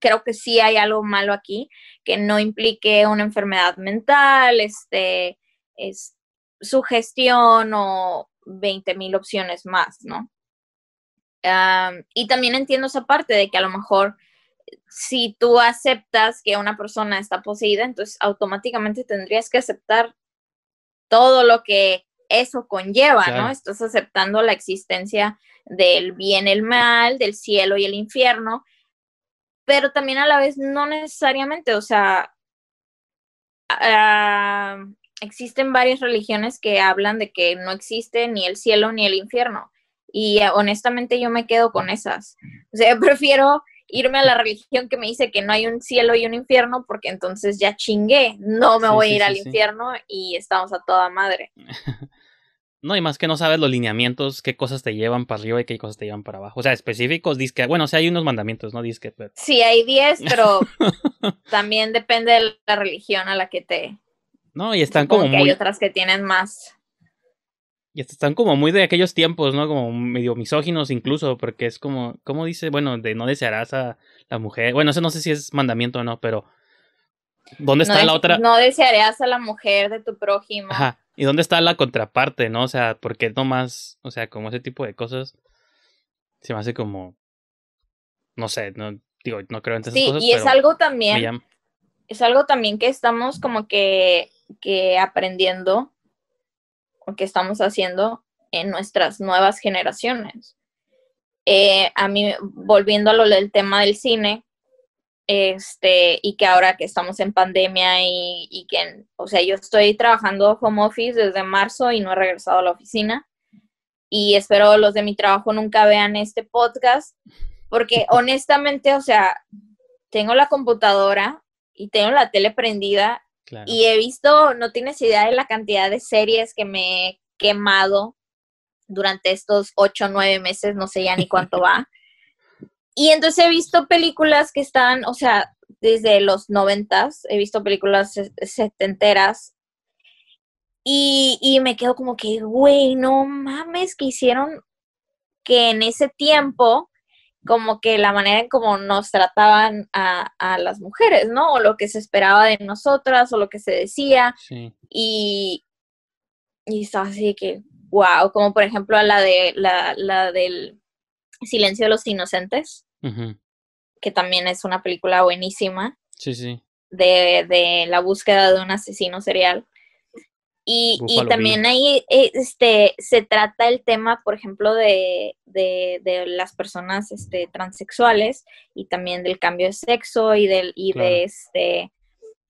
creo que sí hay algo malo aquí, que no implique una enfermedad mental, este, es sugestión o 20 mil opciones más, ¿no? Ah, y también entiendo esa parte de que a lo mejor si tú aceptas que una persona está poseída, entonces automáticamente tendrías que aceptar todo lo que eso conlleva, ¿no? Estás aceptando la existencia del bien, el mal, del cielo y el infierno, pero también a la vez no necesariamente, o sea, ah, existen varias religiones que hablan de que no existe ni el cielo ni el infierno. Y honestamente yo me quedo con esas. O sea, prefiero irme a la religión que me dice que no hay un cielo y un infierno, porque entonces ya chingué, no me voy a ir al infierno y estamos a toda madre. No, y más que no sabes los lineamientos, qué cosas te llevan para arriba y qué cosas te llevan para abajo. O sea, específicos, disque, bueno, o sea, hay unos mandamientos, ¿no? dice que... Sí, hay 10, pero también depende de la religión a la que te... No, y están como, Hay otras que tienen más y están como muy de aquellos tiempos, ¿no? Como medio misóginos incluso, porque es como, ¿cómo dice? Bueno, de no desearás a la mujer. Bueno, eso no sé si es mandamiento o no, pero ¿dónde está la otra? No desearás a la mujer de tu prójimo. Ajá. ¿Y dónde está la contraparte, no? O sea, porque no más, o sea, como ese tipo de cosas se me hace como, no sé, no digo, no creo en esas sí, Sí, y es algo también, es algo también que estamos como que, que aprendiendo que estamos haciendo en nuestras nuevas generaciones. Eh, a mí, volviendo a lo del tema del cine, este, y que ahora que estamos en pandemia y, y que, o sea, yo estoy trabajando home office desde marzo y no he regresado a la oficina. Y espero los de mi trabajo nunca vean este podcast, porque honestamente, o sea, tengo la computadora y tengo la tele prendida y he visto, no tienes idea de la cantidad de series que me he quemado durante estos ocho o nueve meses, no sé ya ni cuánto va. Y entonces he visto películas que están, o sea, desde los noventas, he visto películas setenteras y, y me quedo como que, güey, no mames que hicieron que en ese tiempo como que la manera en cómo nos trataban a, las mujeres, ¿no? O lo que se esperaba de nosotras, o lo que se decía. Sí. Y, y estaba así que, wow, como por ejemplo la de la, la del Silencio de los Inocentes, que también es una película buenísima. Sí, sí. De, de la búsqueda de un asesino serial. Y, también ahí eh, este, se trata el tema, por ejemplo, de, las personas este, transexuales y también del cambio de sexo y, del, y de este,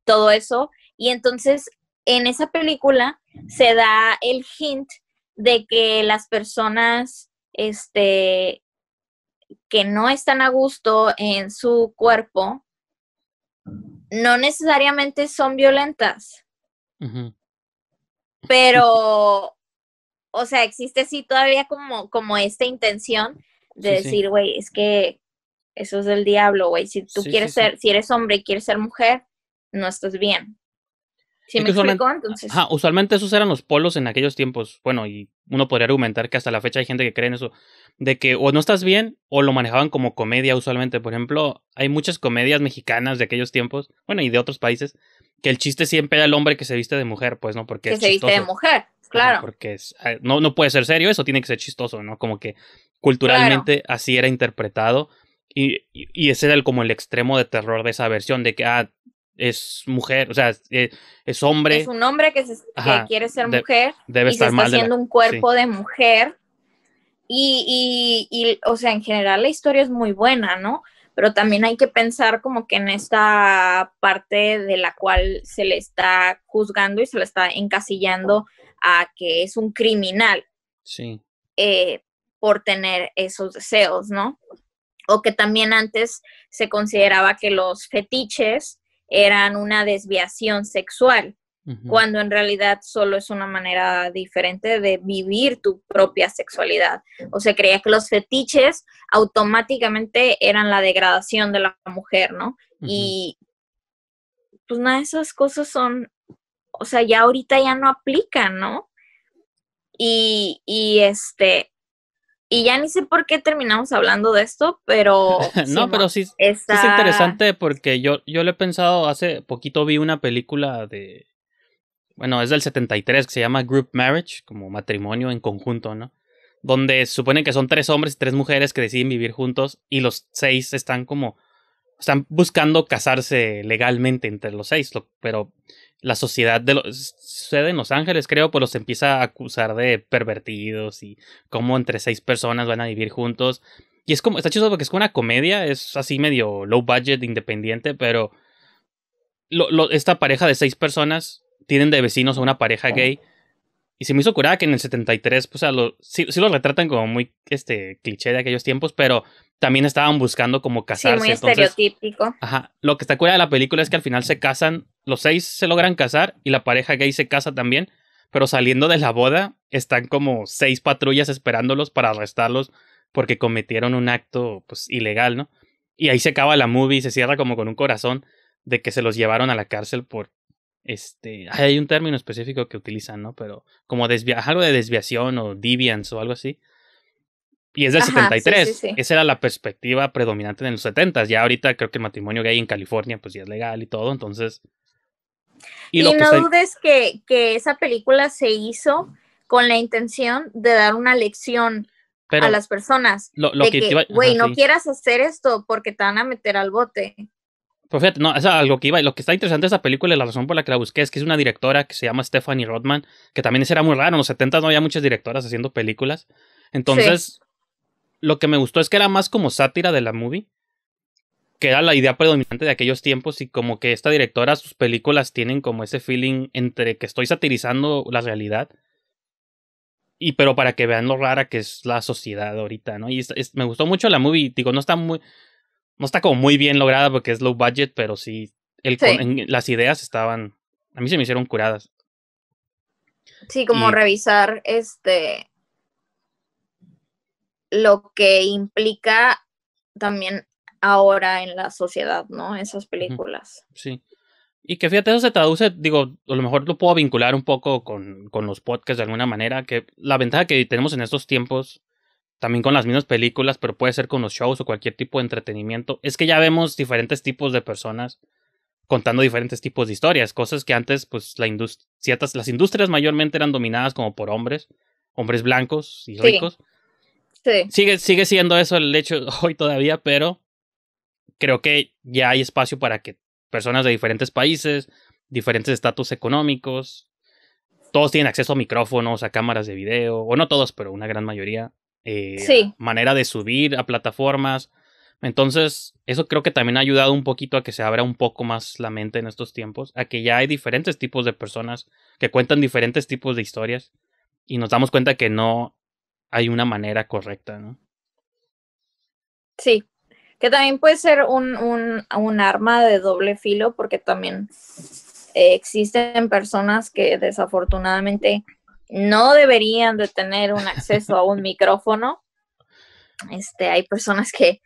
todo eso. Y entonces en esa película se da el hint de que las personas este, que no están a gusto en su cuerpo no necesariamente son violentas pero, o sea, existe sí todavía como, como esta intención de decir, güey, es que eso es del diablo, güey. Si tú quieres ser, si eres hombre y quieres ser mujer, no estás bien. ¿Sí me explico? Entonces. usualmente esos eran los polos en aquellos tiempos. Bueno, y uno podría argumentar que hasta la fecha hay gente que cree en eso. De que o no estás bien o lo manejaban como comedia usualmente. Por ejemplo, hay muchas comedias mexicanas de aquellos tiempos, bueno, y de otros países, que el chiste siempre era el hombre que se viste de mujer, pues, ¿no? Porque que se viste de mujer, claro. porque ah, no, no puede ser serio, eso tiene que ser chistoso, ¿no? Como que culturalmente así era interpretado. Y, ese era el, como el extremo de terror de esa versión, de que, ah, es mujer, o sea, es, eh, hombre. Es un hombre que, quiere ser mujer. Debe y se está haciendo un cuerpo de mujer. Y, y, y, o sea, en general la historia es muy buena, ¿no? pero también hay que pensar como que en esta parte de la cual se le está juzgando y se le está encasillando a que es un criminal. Sí. Eh, por tener esos deseos, ¿no? O que también antes se consideraba que los fetiches eran una desviación sexual cuando en realidad solo es una manera diferente de vivir tu propia sexualidad. O sea, creía que los fetiches automáticamente eran la degradación de la mujer, ¿no? Y pues nada, esas cosas son, o sea, ya ahorita ya no aplican, ¿no? Y, este, y ya ni sé por qué terminamos hablando de esto, pero... no, pero sí, es interesante porque yo, yo lo he pensado, hace poquito vi una película de bueno, es del 73, que se llama Group Marriage, como matrimonio en conjunto, ¿no? Donde se supone que son tres hombres y tres mujeres que deciden vivir juntos y los seis están como, están buscando casarse legalmente entre los seis, pero la sociedad de los, sucede en Los Ángeles, creo, pues los empieza a acusar de pervertidos y cómo entre seis personas van a vivir juntos. Y es como, está chido porque es como una comedia, es así medio low budget, independiente, pero esta pareja de seis personas tienen de vecinos a una pareja gay. Y se me hizo curada que en el 73, pues, o sea, sí, retratan como muy este cliché de aquellos tiempos, pero también estaban buscando como casarse. Sí, muy estereotípico. Ajá. Lo que está curada de la película es que al final se casan, los seis se logran casar y la pareja gay se casa también, pero saliendo de la boda están como seis patrullas esperándolos para arrestarlos porque cometieron un acto, pues, ilegal, ¿no? Y ahí se acaba la movie y se cierra como con un corazón de que se los llevaron a la cárcel por este, hay un término específico que utilizan, ¿no? Pero como algo de desviación o deviance o algo así. Y es del 73. Esa era la perspectiva predominante en los 70. Ya ahorita creo que el matrimonio gay en California pues ya es legal y todo, entonces... Y, no dudes que, que, esa película se hizo con la intención de dar una lección a las personas. que, güey, no quieras hacer esto porque te van a meter al bote profeta pues no, es algo que iba. Lo que está interesante de esa película y la razón por la que la busqué es que es una directora que se llama Stephanie Rodman, que también era muy raro. En los 70 no había muchas directoras haciendo películas. Entonces, lo que me gustó es que era más como sátira de la movie, que era la idea predominante de aquellos tiempos y como que esta directora, sus películas tienen como ese feeling entre que estoy satirizando la realidad y pero para que vean lo rara que es la sociedad ahorita, ¿no? Y me gustó mucho la movie, digo, no está muy, no está como muy bien lograda porque es low budget, pero sí, las ideas estaban, a mí se me hicieron curadas. Sí, como revisar este lo que implica también ahora en la sociedad, ¿no? Esas películas. Sí. Y que fíjate, eso se traduce, digo, a lo mejor lo puedo vincular un poco con, con los podcasts de alguna manera, que la ventaja que tenemos en estos tiempos también con las mismas películas, pero puede ser con los shows o cualquier tipo de entretenimiento, es que ya vemos diferentes tipos de personas contando diferentes tipos de historias, cosas que antes, pues, la indust ciertas, las industrias mayormente eran dominadas como por hombres, hombres blancos y ricos. Sí. Sigue, sigue siendo eso el hecho hoy todavía, pero creo que ya hay espacio para que personas de diferentes países, diferentes estatus económicos, todos tienen acceso a micrófonos, a cámaras de video, o no todos, pero una gran mayoría, eh, sí. manera de subir a plataformas. Entonces, eso creo que también ha ayudado un poquito a que se abra un poco más la mente en estos tiempos, a que ya hay diferentes tipos de personas que cuentan diferentes tipos de historias y nos damos cuenta que no hay una manera correcta, ¿no? Sí, que también puede ser un, un, arma de doble filo porque también eh, existen personas que desafortunadamente no deberían de tener un acceso a un micrófono. Este, hay personas que,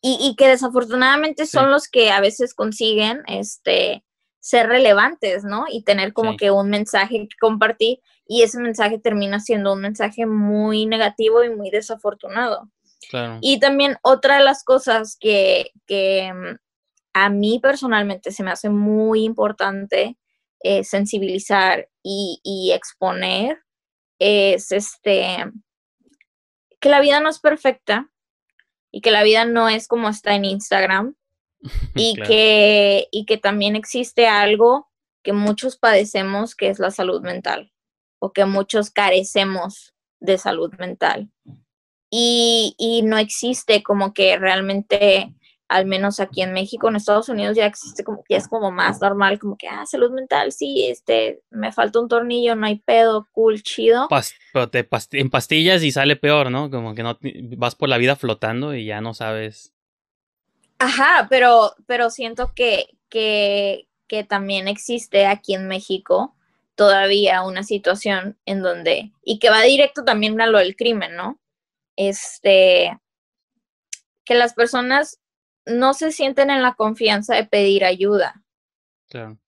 y, que desafortunadamente son los que a veces consiguen este, ser relevantes, ¿no? Y tener como que un mensaje que compartir y ese mensaje termina siendo un mensaje muy negativo y muy desafortunado. Y también otra de las cosas que, mm, a mí personalmente se me hace muy importante eh, sensibilizar y, exponer es este, que la vida no es perfecta y que la vida no es como está en Instagram y, que, y que también existe algo que muchos padecemos, que es la salud mental, o que muchos carecemos de salud mental. y no existe como que realmente al menos aquí en México, en Estados Unidos ya existe como que es como más normal, como que, ah, salud mental, sí, este, me falta un tornillo, no hay pedo, cool, chido. pero te en pastillas y sale peor, ¿no? Como que no vas por la vida flotando y ya no sabes. Ajá, pero, pero siento que, que, que también existe aquí en México todavía una situación en donde, y que va directo también a lo del crimen, ¿no? Este, que las personas no se sienten en la confianza de pedir ayuda. Claro.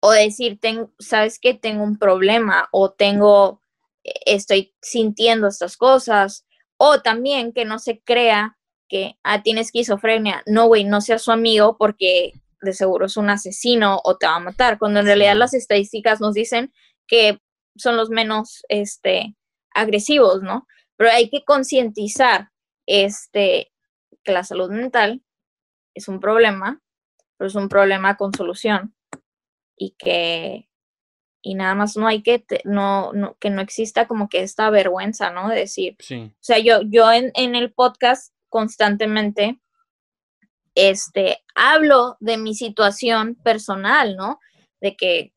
O decir, sabes que tengo un problema o tengo, e-, estoy sintiendo estas cosas. O también que no se crea que, ah, tiene esquizofrenia. No, güey, no seas su amigo porque de seguro es un asesino o te va a matar. Cuando en realidad las estadísticas nos dicen que son los menos este, agresivos, ¿no? Pero hay que concientizar este, que la salud mental es un problema, pero es un problema con solución y que y nada más no hay que no, que no exista como que esta vergüenza, ¿no? De decir, o sea, yo yo en, el podcast constantemente este hablo de mi situación personal, ¿no? De que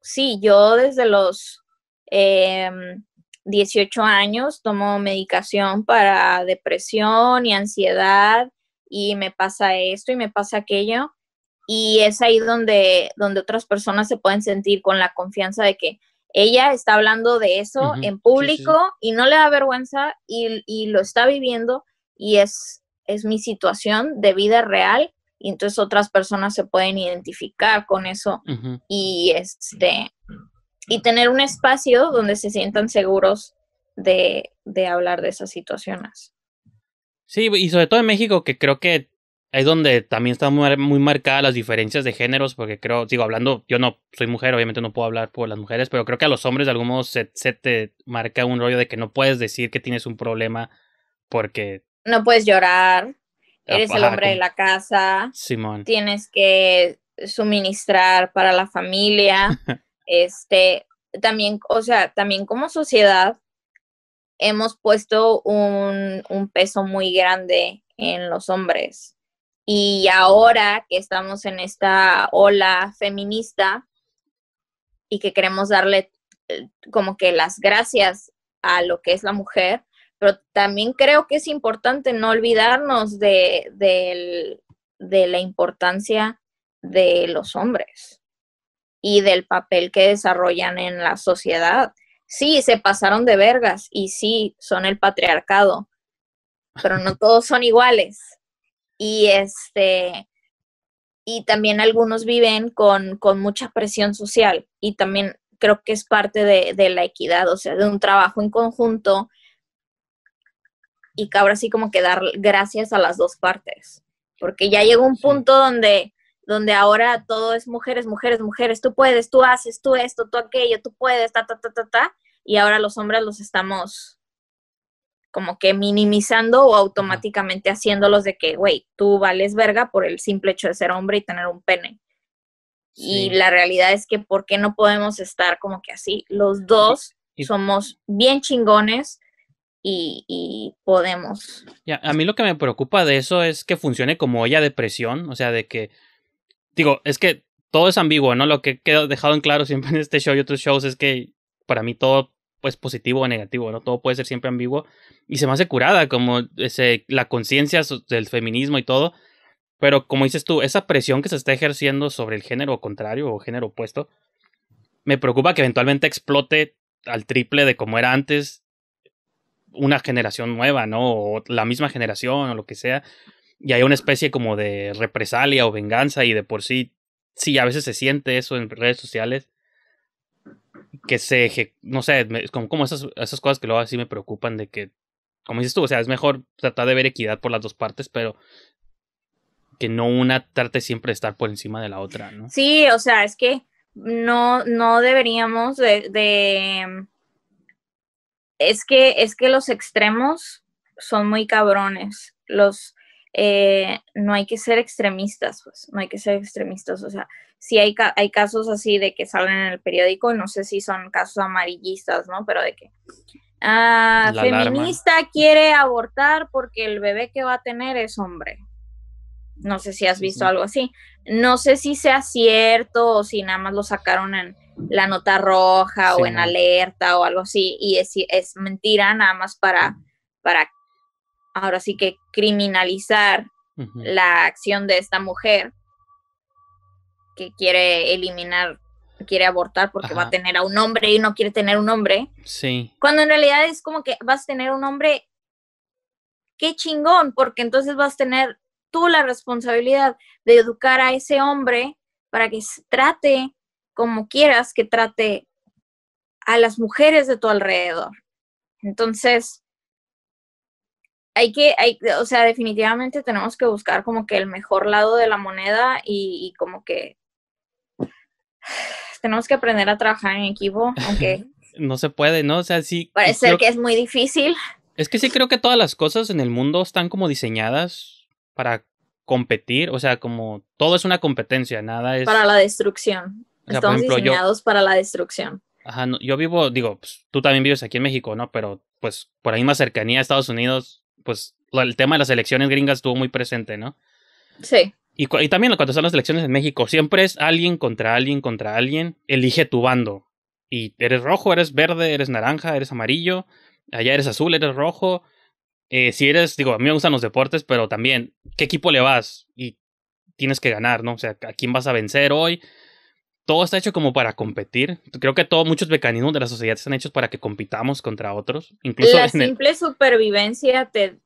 sí, yo desde los 18 em, años tomo medicación para depresión y ansiedad y me pasa esto y me pasa aquello. Y es ahí donde, donde otras personas se pueden sentir con la confianza de que ella está hablando de eso en público y no le da vergüenza y, lo está viviendo y es, es mi situación de vida real y entonces otras personas se pueden identificar con eso y este y tener un espacio donde se sientan seguros de, de hablar de esas situaciones. Sí, y sobre todo en México, que creo que es donde también están muy, marcadas las diferencias de géneros, porque creo, digo, hablando, yo no soy mujer, obviamente no puedo hablar por las mujeres, pero creo que a los hombres de algún modo se, te marca un rollo de que no puedes decir que tienes un problema porque... No puedes llorar, eres el hombre de la casa, Simón. tienes que suministrar para la familia, este, también, o sea, también como sociedad hemos puesto un, peso muy grande en los hombres. Y ahora que estamos en esta ola feminista y que queremos darle eh, como que las gracias a lo que es la mujer, pero también creo que es importante no olvidarnos de la importancia de los hombres y del papel que desarrollan en la sociedad sí, se pasaron de vergas y sí, son el patriarcado, pero no todos son iguales. Y este, y también algunos viven con, mucha presión social y también creo que es parte de, de, la equidad, o sea, de un trabajo en conjunto y cabra así sí como que dar gracias a las dos partes, porque ya llegó un punto donde donde ahora todo es mujeres, mujeres, mujeres, tú puedes, tú haces, tú esto, tú aquello, tú puedes, ta, ta, ta, ta, ta, y ahora los hombres los estamos como que minimizando o automáticamente haciéndolos de que, güey, tú vales verga por el simple hecho de ser hombre y tener un pene. Y la realidad es que, ¿por qué no podemos estar como que así? Los dos somos bien chingones y, y podemos. Ya, a mí lo que me preocupa de eso es que funcione como olla de presión, o sea, de que digo, es que todo es ambiguo, ¿no? Lo que he dejado en claro siempre en este show y otros shows es que para mí todo es pues, positivo o negativo, ¿no? Todo puede ser siempre ambiguo y se me hace curada como ese, la conciencia del feminismo y todo, pero como dices tú, esa presión que se está ejerciendo sobre el género contrario o género opuesto, me preocupa que eventualmente explote al triple de como era antes una generación nueva, ¿no? O la misma generación o lo que sea, y hay una especie como de represalia o venganza y de por sí, sí, a veces se siente eso en redes sociales, que se, no sé, como, esas, cosas que luego así me preocupan de que, como dices tú, o sea, es mejor tratar de ver equidad por las dos partes, pero que no una trate siempre de estar por encima de la otra, ¿no? Sí, o sea, es que no, no deberíamos de, de... Es que, es que los extremos son muy cabrones. Los, eh, no hay que ser extremistas, pues, no hay que ser extremistas. O sea, sí hay, hay casos así de que salen en el periódico, no sé si son casos amarillistas, ¿no? Pero de que ah, feminista quiere abortar porque el bebé que va a tener es hombre. No sé si has visto algo así. No sé si sea cierto o si nada más lo sacaron en, la nota roja o en alerta o algo así y es, es mentira nada más para, para ahora sí que criminalizar la acción de esta mujer que quiere eliminar, quiere abortar porque va a tener a un hombre y no quiere tener un hombre. Sí. Cuando en realidad es como que vas a tener un hombre, qué chingón, porque entonces vas a tener tú la responsabilidad de educar a ese hombre para que trate como quieras que trate a las mujeres de tu alrededor. Entonces, hay que, hay, o sea, definitivamente tenemos que buscar como que el mejor lado de la moneda y, como que tenemos que aprender a trabajar en equipo, aunque... no se puede, ¿no? O sea, sí... Parece que es muy difícil. Es que sí creo que todas las cosas en el mundo están como diseñadas para competir, o sea, como todo es una competencia, nada es... Para la destrucción. Estamos diseñados para la destrucción. Ajá, yo vivo, digo, pues, tú también vives aquí en México, ¿no? Pero pues por ahí más cercanía a Estados Unidos, pues el tema de las elecciones gringas estuvo muy presente, ¿no? Sí. Y, también cuando están las elecciones en México, siempre es alguien contra alguien contra alguien, elige tu bando. Y eres rojo, eres verde, eres naranja, eres amarillo, allá eres azul, eres rojo. Eh, si eres, digo, a mí me gustan los deportes, pero también, ¿qué equipo le vas? Y tienes que ganar, ¿no? O sea, ¿a quién vas a vencer hoy? todo está hecho como para competir. Creo que todos muchos mecanismos de la sociedad están hechos para que compitamos contra otros. Incluso la simple supervivencia te,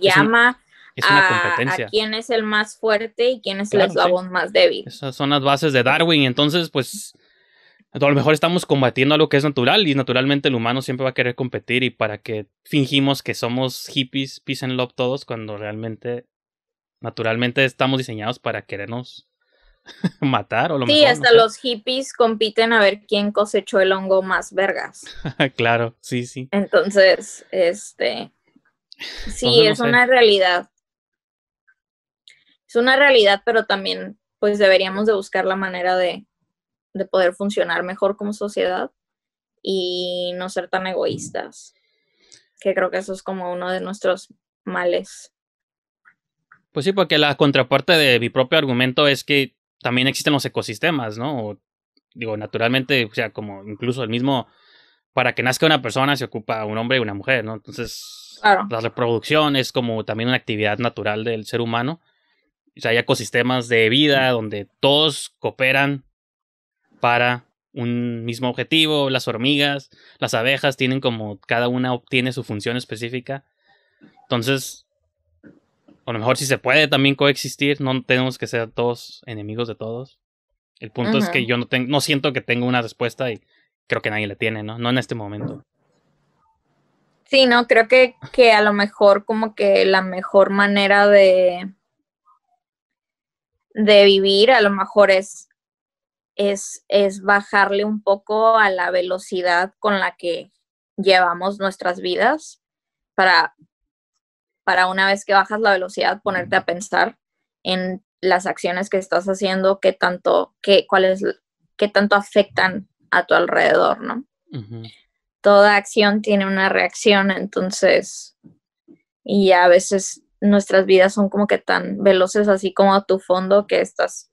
llama a, quién es el más fuerte y quién es el eslabón más débil. Esas son las bases de Darwin. Entonces, pues, a lo mejor estamos combatiendo algo que es natural y naturalmente el humano siempre va a querer competir y para que fingimos que somos hippies, peace and love todos, cuando realmente, naturalmente estamos diseñados para querernos matar o lo Sí, hasta los hippies compiten a ver quién cosechó el hongo más vergas. claro, sí, sí. Entonces, este sí, es una realidad. Es una realidad, pero también pues deberíamos de buscar la manera de, de poder funcionar mejor como sociedad y no ser tan egoístas. Que creo que eso es como uno de nuestros males. Pues sí, porque la contraparte de mi propio argumento es que también existen los ecosistemas, ¿no? digo, naturalmente, o sea, como incluso el mismo, para que nazca una persona se ocupa un hombre y una mujer, ¿no? Entonces, la reproducción es como también una actividad natural del ser humano. O sea, hay ecosistemas de vida donde todos cooperan para un mismo objetivo, las hormigas, las abejas tienen como cada una obtiene su función específica. Entonces, a lo mejor si se puede también coexistir, no tenemos que ser todos enemigos de todos. El punto es que yo no, tengo, no siento que tengo una respuesta y creo que nadie la tiene, ¿no? No en este momento. Sí, no, creo que, a lo mejor como que la mejor manera de, de vivir a lo mejor es, es bajarle un poco a la velocidad con la que llevamos nuestras vidas para para una vez que bajas la velocidad ponerte a pensar en las acciones que estás haciendo, qué tanto, qué, cuál qué tanto afectan a tu alrededor, ¿no? Toda acción tiene una reacción, entonces, y a veces nuestras vidas son como que tan veloces, así como a tu fondo, que estás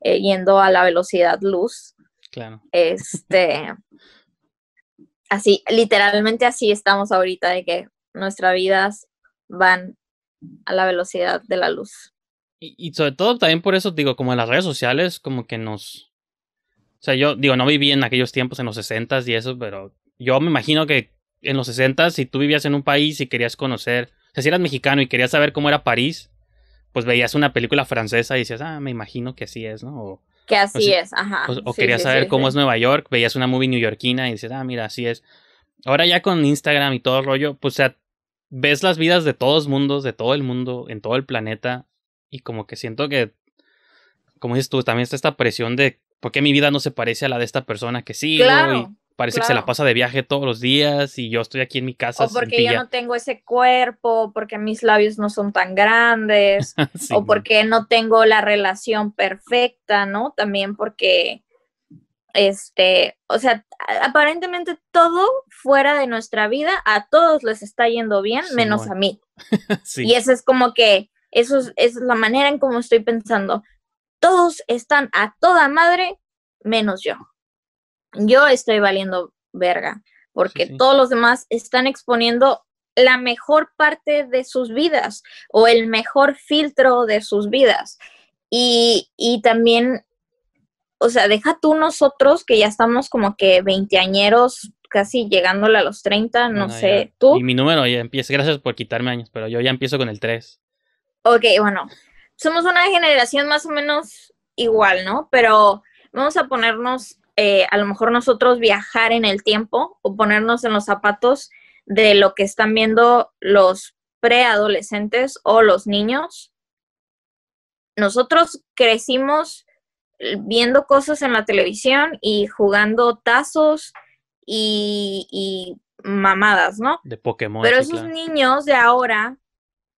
eh, yendo a la velocidad luz. Claro. Este, así, literalmente así estamos ahorita, de que nuestra vida van a la velocidad de la luz. Y, sobre todo también por eso digo, como en las redes sociales, como que nos... O sea, yo digo, no viví en aquellos tiempos, en los 60 y eso, pero yo me imagino que en los 60 s si tú vivías en un país y querías conocer, o sea, si eras mexicano y querías saber cómo era París, pues veías una película francesa y decías, ah, me imagino que así es, ¿no? O, que así es, ajá. O, querías saber cómo es Nueva York, veías una movie newyorkina y dices, ah, mira, así es. Ahora ya con Instagram y todo el rollo, pues o sea, ves las vidas de todos mundos, de todo el mundo, en todo el planeta, y como que siento que, como dices tú, también está esta presión de por qué mi vida no se parece a la de esta persona que sí claro, y parece que se la pasa de viaje todos los días, y yo estoy aquí en mi casa. O porque yo no tengo ese cuerpo, porque mis labios no son tan grandes, o porque no tengo la relación perfecta, ¿no? También porque este, o sea, aparentemente todo fuera de nuestra vida, a todos les está yendo bien, menos a mí. Y eso es como que, eso es, esa es la manera en cómo estoy pensando. Todos están a toda madre, menos yo. Yo estoy valiendo verga, porque todos los demás están exponiendo la mejor parte de sus vidas o el mejor filtro de sus vidas. Y, y también o sea, deja tú nosotros que ya estamos como que veinteañeros, casi llegándole a los treinta, no, sé, tú. Y mi número ya empieza, gracias por quitarme años, pero yo ya empiezo con el 3. Ok, bueno, somos una generación más o menos igual, ¿no? Pero vamos a ponernos, eh, a lo mejor nosotros viajar en el tiempo o ponernos en los zapatos de lo que están viendo los preadolescentes o los niños. Nosotros crecimos eh, viendo cosas en la televisión y jugando tazos y, mamadas, ¿no? De Pokémon. Pero esos niños de ahora,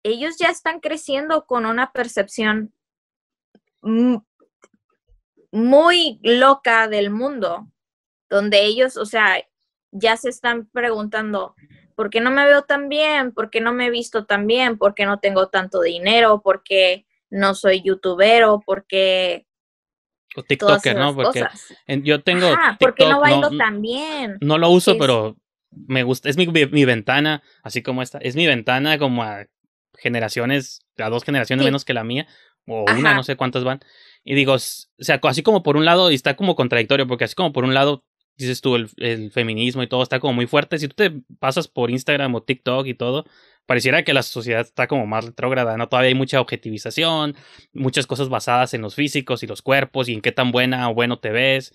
ellos ya están creciendo con una percepción muy loca del mundo, donde ellos, o sea, ya se están preguntando, ¿por qué no me veo tan bien? ¿Por qué no me he visto tan bien? ¿Por qué no tengo tanto dinero? ¿Por qué no soy youtubero? ¿Por qué TikToker, ¿no? Porque yo tengo. Ah, TikTok, no tan No lo uso, pero me gusta. Es mi, ventana, así como esta. Es mi ventana como a generaciones, a dos generaciones menos que la mía, o una, no sé cuántas van. Y digo, o sea, así como por un lado, y está como contradictorio, porque así como por un lado dices tú, el, feminismo y todo está como muy fuerte. Si tú te pasas por Instagram o TikTok y todo, pareciera que la sociedad está como más retrógrada, ¿no? Todavía hay mucha objetivización, muchas cosas basadas en los físicos y los cuerpos y en qué tan buena o bueno te ves.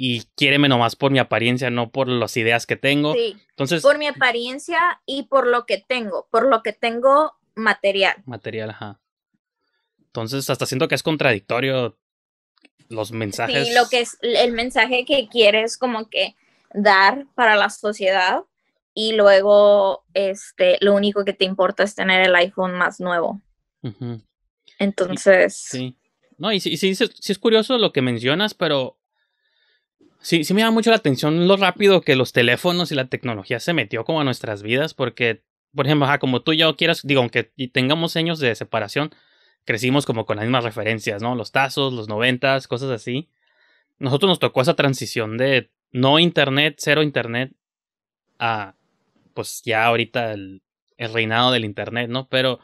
Y quiéreme nomás por mi apariencia, no por las ideas que tengo. Sí, Entonces, por mi apariencia y por lo que tengo, por lo que tengo material. Material, ajá. Entonces, hasta siento que es contradictorio los mensajes. Sí, lo que es el mensaje que quieres como que dar para la sociedad y luego este lo único que te importa es tener el iPhone más nuevo. Entonces. Sí. No, y sí, sí, es curioso lo que mencionas, pero sí, sí me llama mucho la atención lo rápido que los teléfonos y la tecnología se metió como a nuestras vidas, porque, por ejemplo, como tú ya yo quieras, digo, aunque tengamos años de separación, crecimos como con las mismas referencias, ¿no? Los tazos, los noventas, cosas así. Nosotros nos tocó esa transición de no internet, cero internet, a pues ya ahorita el, el reinado del internet, ¿no? Pero,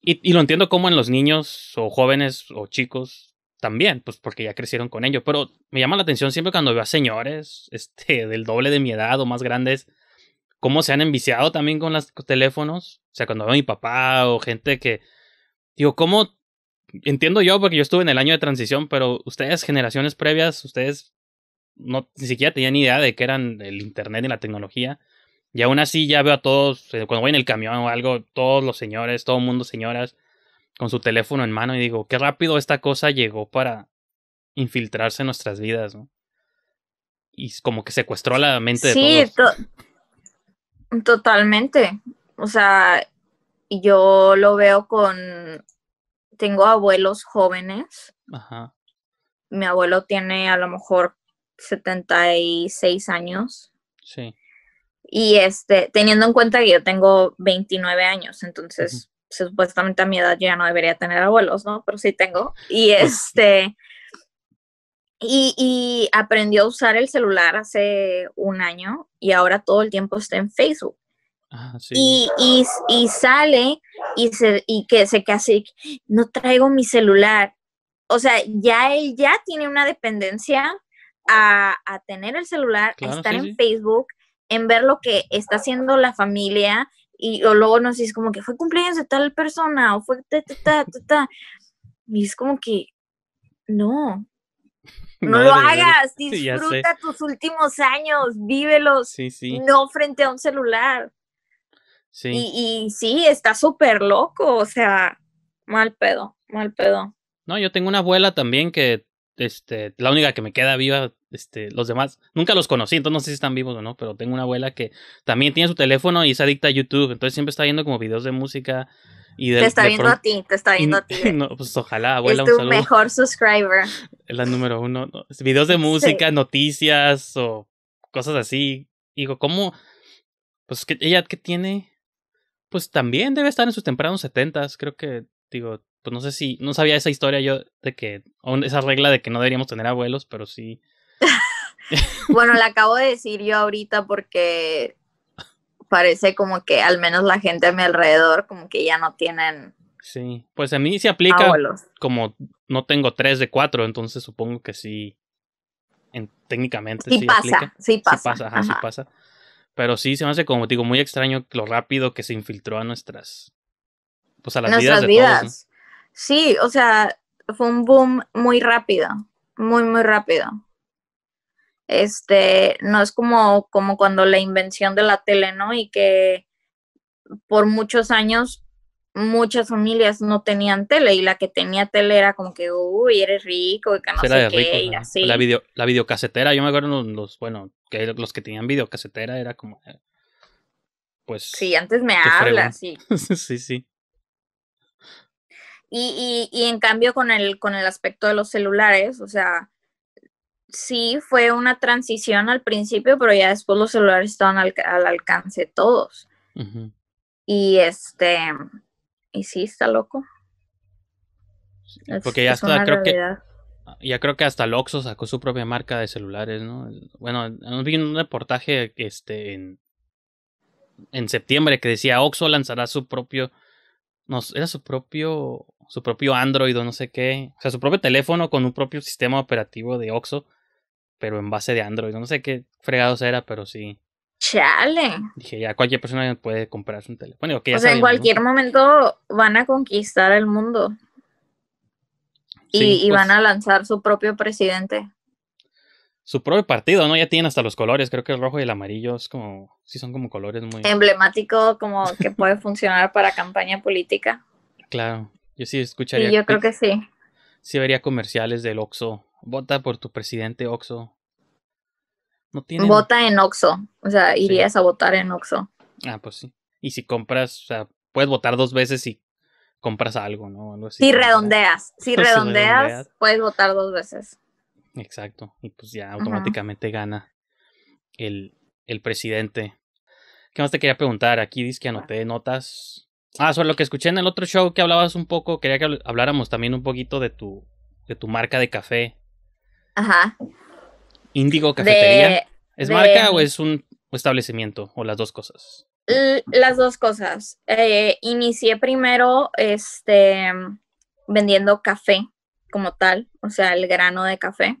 y, y, lo entiendo como en los niños o jóvenes o chicos también, pues porque ya crecieron con ello, pero me llama la atención siempre cuando veo a señores, este, del doble de mi edad o más grandes, cómo se han enviciado también con los teléfonos, o sea, cuando veo a mi papá o gente que digo, ¿cómo? Entiendo yo, porque yo estuve en el año de transición, pero ustedes, generaciones previas, ustedes no, ni siquiera tenían idea de qué eran el Internet y la tecnología. Y aún así ya veo a todos, eh, cuando voy en el camión o algo, todos los señores, todo el mundo señoras, con su teléfono en mano y digo, qué rápido esta cosa llegó para infiltrarse en nuestras vidas, ¿no? Y como que secuestró la mente de todos. Sí, totalmente. O sea, yo lo veo con, tengo abuelos jóvenes. Ajá. Mi abuelo tiene a lo mejor 76 años. Sí. Y este, teniendo en cuenta que yo tengo 29 años, entonces supuestamente a mi edad yo ya no debería tener abuelos, ¿no? Pero sí tengo. Y este, y aprendió a usar el celular hace un año y ahora todo el tiempo está en Facebook y, y, sale y, se, y que se casi, no traigo mi celular. O sea, ya él ya tiene una dependencia a, tener el celular, a estar en Facebook, en ver lo que está haciendo la familia y o luego nos dice como que fue cumpleaños de tal persona o fue ta, ta, ta, Y es como que, no, no lo hagas, disfruta tus últimos años, vívelos, no frente a un celular. Y, y sí, está súper loco, o sea, mal pedo, mal pedo. No, yo tengo una abuela también que, este, la única que me queda viva, este, los demás, nunca los conocí, entonces no sé si están vivos o no, pero tengo una abuela que también tiene su teléfono y es adicta a YouTube, entonces siempre está viendo como videos de música, y te está viendo a ti, te está viendo a ti. No, pues ojalá, abuela. Es tu mejor subscriber. La número uno. Videos de música, noticias o cosas así. Hijo, ¿cómo? Pues que ella que tiene pues también debe estar en sus tempranos setentas. Creo que, digo, pues no sé si, no sabía esa historia yo de que, esa regla de que no deberíamos tener abuelos, pero sí. bueno, la acabo de decir yo ahorita porque parece como que al menos la gente a mi alrededor como que ya no tienen. Sí, pues a mí se aplica como no tengo tres de cuatro, entonces supongo que sí. En, técnicamente sí, sí pasa, Sí pasa. Sí pasa, sí pasa. Pero sí se me hace como, digo, muy extraño lo rápido que se infiltró a nuestras. Pues a las vidas. Sí, o sea, fue un boom muy rápido. Muy, muy rápido. Este, no es como, como cuando la invención de la tele, ¿no? Y que por muchos años muchas familias no tenían tele y la que tenía tele era como que, uy, eres rico y que no sé qué y así. La, video, la videocasetera, yo me acuerdo los, bueno, que los que tenían videocasetera era como, eh, pues... Sí, antes me hablas, sí. sí, sí. Y, en cambio con el, con el aspecto de los celulares, o sea, sí fue una transición al principio, pero ya después los celulares estaban al, alcance todos. Y este, y sí, está loco. Porque ya está, creo que. Ya creo que hasta Oxo sacó su propia marca de celulares, ¿no? Bueno, vi un reportaje este, en, en septiembre que decía Oxo lanzará su propio. No, era su propio. Su propio Android o no sé qué. O sea, su propio teléfono con un propio sistema operativo de Oxo. Pero en base de Android. No sé qué fregados era, pero sí. Chale. Dije, ya cualquier persona puede comprarse un teléfono. o sea, en cualquier momento van a conquistar el mundo. Y, van pues. a lanzar su propio presidente. Su propio partido, ¿no? Ya tienen hasta los colores. Creo que el rojo y el amarillo es como. Sí, son como colores muy. Emblemático, como que puede funcionar para campaña política. Claro. Yo sí escucharía. yo creo que sí. Sí, vería comerciales del Oxo. Vota por tu presidente Oxo. Vota en Oxo, O sea, irías a votar en Oxo. Ah, pues sí. Y si compras, o sea, puedes votar dos veces si compras algo, ¿no? Si redondeas. Si redondeas, puedes votar dos veces. Exacto. Y pues ya automáticamente gana el, el presidente. ¿Qué más te quería preguntar? Aquí dice que anoté notas. Ah, sobre lo que escuché en el otro show que hablabas un poco, quería que habláramos también un poquito de tu, de tu marca de café. Ajá. Indigo Cafetería. ¿Es marca o es un establecimiento o las dos cosas? Las dos cosas. Eh, inicié primero este, vendiendo café como tal, o sea, el grano de café.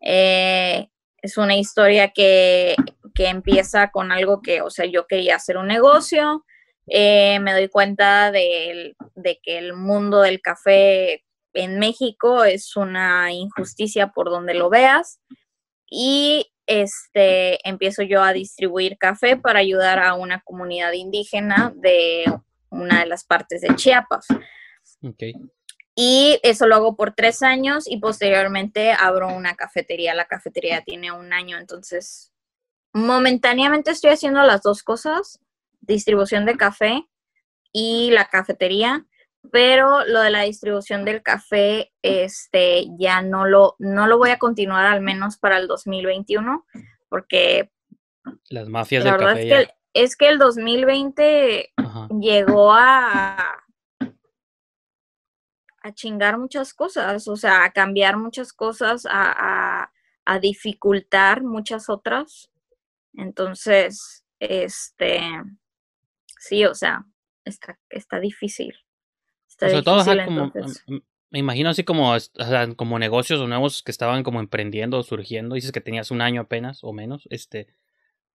Eh, es una historia que, empieza con algo que, o sea, yo quería hacer un negocio, eh, me doy cuenta de, de, que el mundo del café en México es una injusticia por donde lo veas y este, empiezo yo a distribuir café para ayudar a una comunidad indígena de una de las partes de Chiapas. Y eso lo hago por tres años y posteriormente abro una cafetería. La cafetería tiene un año, entonces momentáneamente estoy haciendo las dos cosas, distribución de café y la cafetería pero lo de la distribución del café, este, ya no lo, no lo voy a continuar al menos para el 2021, porque... Las mafias la verdad es, Que el, es que el 2020 llegó a, a chingar muchas cosas, o sea, a cambiar muchas cosas, a, dificultar muchas otras. Entonces, este, sí, o sea, está, está difícil. Sobre todo, como, mm, mm, me imagino así como, o como negocios nuevos que estaban como emprendiendo, surgiendo. Dices que tenías un año apenas o menos. Este,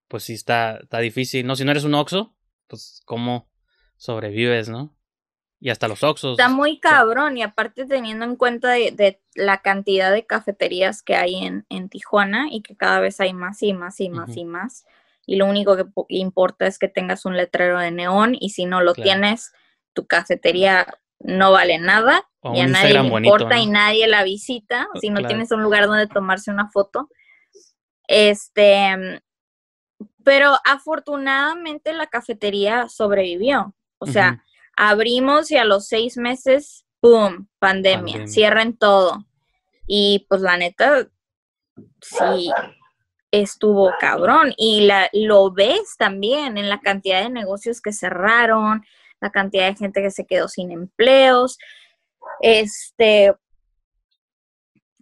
pues sí está, está difícil. No, si no eres un oxo, pues cómo sobrevives, ¿no? Y hasta los oxos. Está muy cabrón y aparte teniendo en cuenta de, la cantidad de cafeterías que hay en, en, Tijuana y que cada vez hay más y más y más y más. Y lo único que importa es que tengas un letrero de neón y si no lo tienes, tu cafetería no vale nada y a nadie le importa y nadie la visita, si no tienes un lugar donde tomarse una foto. Este, pero afortunadamente la cafetería sobrevivió. O sea, abrimos y a los seis meses, ¡pum! Pandemia, cierran todo. Y pues la neta, sí, estuvo cabrón. Y la, lo ves también en la cantidad de negocios que cerraron, la cantidad de gente que se quedó sin empleos, este,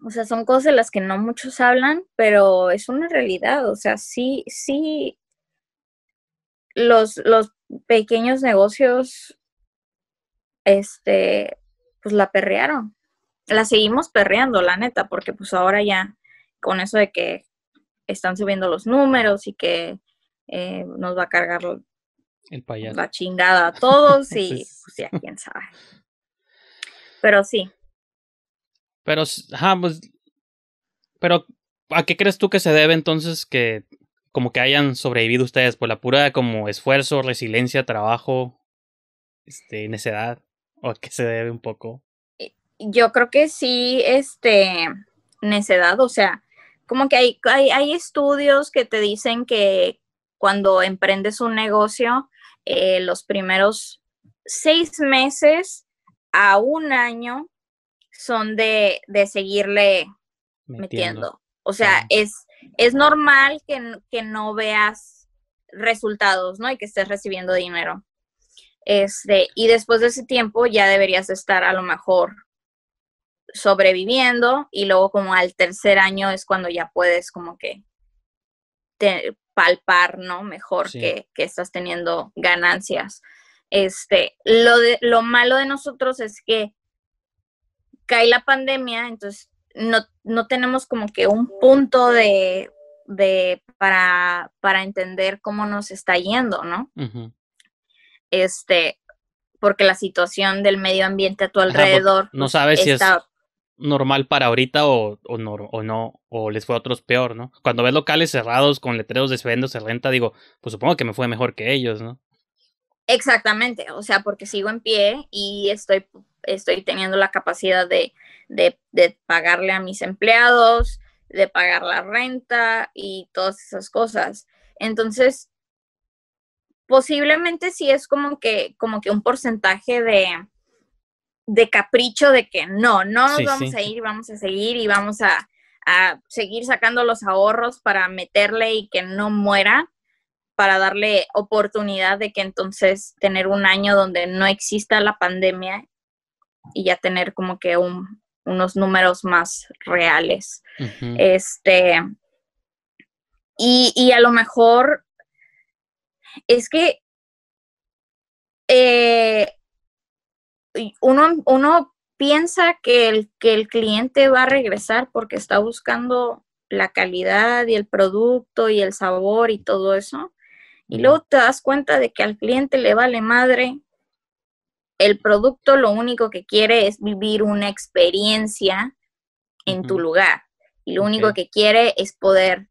o sea, son cosas de las que no muchos hablan, pero es una realidad, o sea, sí, sí, los, pequeños negocios, este, pues la perrearon, la seguimos perreando, la neta, porque pues ahora ya con eso de que están subiendo los números y que eh, nos va a cargar el La chingada a todos y pues ya quién sabe. Pero sí. Pero, pues, pero, ¿a qué crees tú que se debe entonces que como que hayan sobrevivido ustedes? ¿Por la pura como esfuerzo, resiliencia, trabajo, este, necedad? ¿O a qué se debe un poco? Eh, yo creo que sí, este, necedad, o sea, como que hay, hay, hay estudios que te dicen que cuando emprendes un negocio, eh, los primeros seis meses a un año son de, seguirle metiendo. O sea, es, es normal que, no veas resultados, ¿no? Y que estés recibiendo dinero. Este, y después de ese tiempo ya deberías estar a lo mejor sobreviviendo y luego como al tercer año es cuando ya puedes como que te, palpar, ¿no? Mejor que, que, estás teniendo ganancias. Este, lo, de, lo malo de nosotros es que cae la pandemia, entonces no, no tenemos como que un punto de, de para, para entender cómo nos está yendo, ¿no? Este, porque la situación del medio ambiente a tu pues, alrededor. no pues, sabes si es normal para ahorita o, no, o les fue a otros peor, ¿no? Cuando ves locales cerrados con letreros de se renta, digo, pues supongo que me fue mejor que ellos, ¿no? Exactamente, o sea, porque sigo en pie y estoy, estoy teniendo la capacidad de, de pagarle a mis empleados, de pagar la renta y todas esas cosas. Entonces, posiblemente sí es como que, como que un porcentaje de, de capricho de que no, no nos vamos a ir, vamos a seguir y vamos a, seguir sacando los ahorros para meterle y que no muera, para darle oportunidad de que entonces tener un año donde no exista la pandemia y ya tener como que unos números más reales. Este, y, y a lo mejor es que eh, uno, uno piensa que el, que el cliente va a regresar porque está buscando la calidad y el producto y el sabor y todo eso. Y luego te das cuenta de que al cliente le vale madre el producto, lo único que quiere es vivir una experiencia en tu lugar. Y lo único que quiere es poder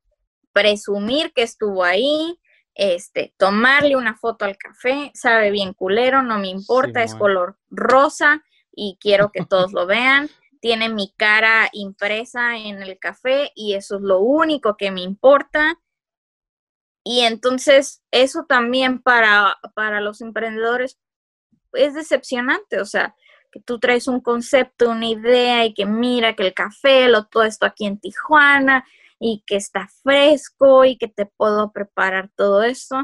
presumir que estuvo ahí, este, tomarle una foto al café, sabe bien culero, no me importa, es color rosa y quiero que todos lo vean. Tiene mi cara impresa en el café y eso es lo único que me importa. Y entonces eso también para, para los emprendedores es decepcionante, o sea, que tú traes un concepto, una idea y que mira que el café, lo todo esto aquí en Tijuana, y que está fresco y que te puedo preparar todo eso.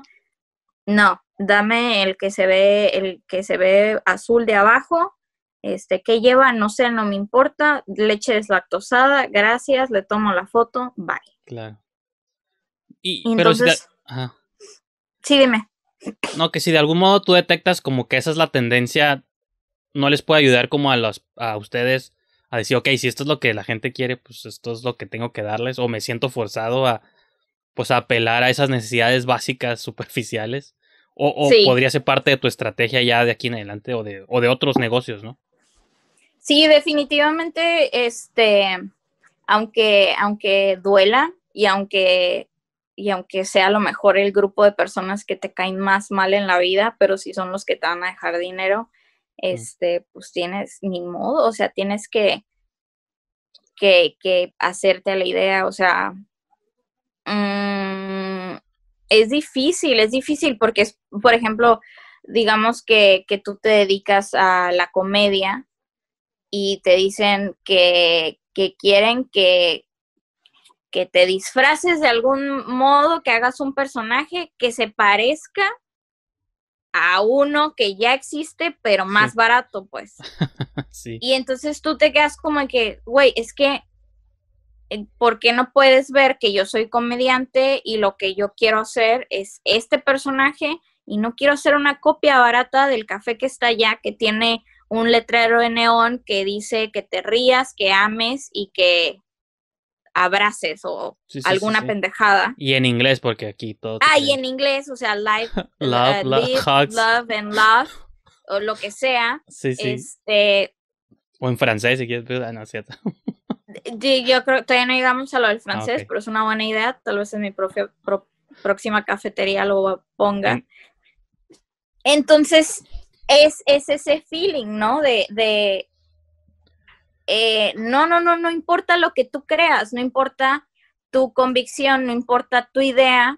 No, dame el que se ve, el que se ve azul de abajo, este, que lleva, no sé, no me importa, leche deslactosada, gracias, le tomo la foto, bye. Claro. Y, pero sí, dime. No, que si de algún modo tú detectas como que esa es la tendencia, no les puede ayudar como a los, a ustedes a decir, ok, si esto es lo que la gente quiere, pues esto es lo que tengo que darles, o me siento forzado a, pues, apelar a esas necesidades básicas superficiales, o, podría ser parte de tu estrategia ya de aquí en adelante, o de, o de otros negocios, ¿no? Sí, definitivamente, este, aunque, aunque duela y aunque, y aunque sea a lo mejor el grupo de personas que te caen más mal en la vida, pero si son los que te van a dejar dinero, Mm. este, pues tienes ni modo, o sea, tienes que, que, que hacerte la idea, o sea, mm, es difícil, es difícil porque, es, por ejemplo, digamos que, que tú te dedicas a la comedia y te dicen que, que quieren que, que te disfraces de algún modo, que hagas un personaje que se parezca a uno que ya existe, pero más barato, pues. Y entonces tú te quedas como que, güey, es que, eh, ¿por qué no puedes ver que yo soy comediante y lo que yo quiero hacer es este personaje y no quiero hacer una copia barata del café que está allá, que tiene un letrero de neón que dice que te rías, que ames y que abraces o alguna pendejada. Y en inglés, porque aquí todo. Ah, y en inglés, o sea, live, uh, love, hugs. love and love, o lo que sea. Sí, sí. Este, o en francés, si quieres, pues, ah, no cierto. Yo creo todavía no llegamos a lo del ah, francés, pero es una buena idea. Tal vez en mi propia próxima cafetería lo ponga. Entonces, es, ese feeling, ¿no? de eh, no, no, no, no importa lo que tú creas, no importa tu convicción, no importa tu idea,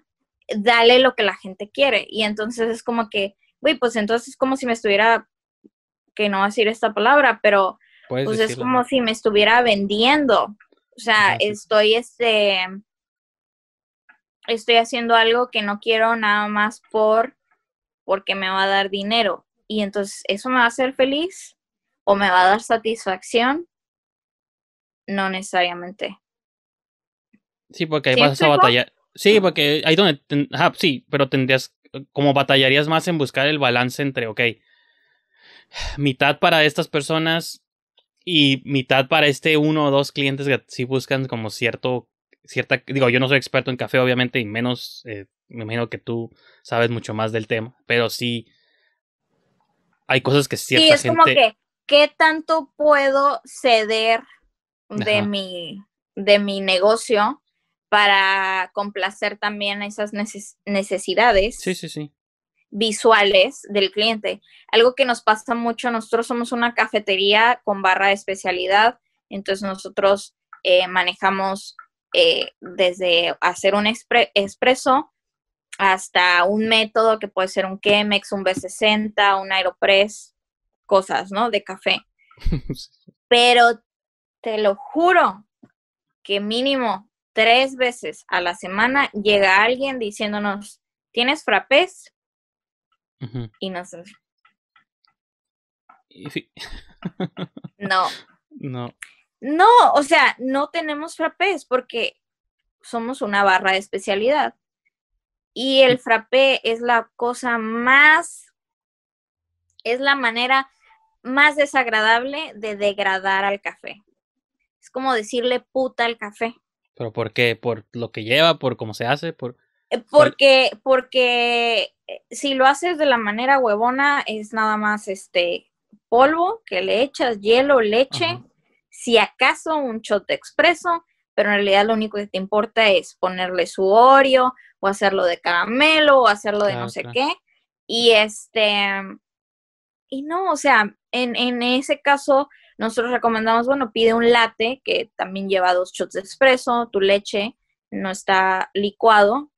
dale lo que la gente quiere. Y entonces es como que, güey, pues entonces es como si me estuviera, que no voy a decir esta palabra, pero pues es como si me estuviera vendiendo. O sea, estoy este estoy haciendo algo que no quiero nada más por porque me va a dar dinero. Y entonces, ¿eso me va a hacer feliz? ¿O me va a dar satisfacción? no necesariamente. Sí, porque ahí vas a batallar. Sí, mm. porque ahí donde. sí, pero tendrías. Como batallarías más en buscar el balance entre, ok, mitad para estas personas y mitad para este uno o dos clientes que sí buscan como cierto. cierta Digo, yo no soy experto en café, obviamente, y menos. Eh, me imagino que tú sabes mucho más del tema, pero sí. Hay cosas que cierta sí, es como que, ¿qué tanto puedo ceder de mi, de mi negocio para complacer también esas necesidades sí, sí, sí. visuales del cliente. Algo que nos pasa mucho, nosotros somos una cafetería con barra de especialidad, entonces nosotros eh, manejamos eh, desde hacer un expreso hasta un método que puede ser un Chemex, un B60, un Aeropress, cosas, ¿no? De café. Pero te lo juro que mínimo tres veces a la semana llega alguien diciéndonos, ¿tienes frappés? Y no sé. no. No. No, o sea, no tenemos frappés porque somos una barra de especialidad. Y el frappé es la cosa más, es la manera más desagradable de degradar al café como decirle puta al café. ¿Pero por qué? ¿Por lo que lleva? ¿Por cómo se hace? ¿Por eh, porque porque eh, si lo haces de la manera huevona es nada más este polvo que le echas hielo leche si acaso un shot expreso pero en realidad lo único que te importa es ponerle su oreo o hacerlo de caramelo o hacerlo de ah, no sé qué y este y no o sea en, en ese caso nosotros recomendamos, bueno, pide un latte que también lleva dos shots de espresso, tu leche no está licuado,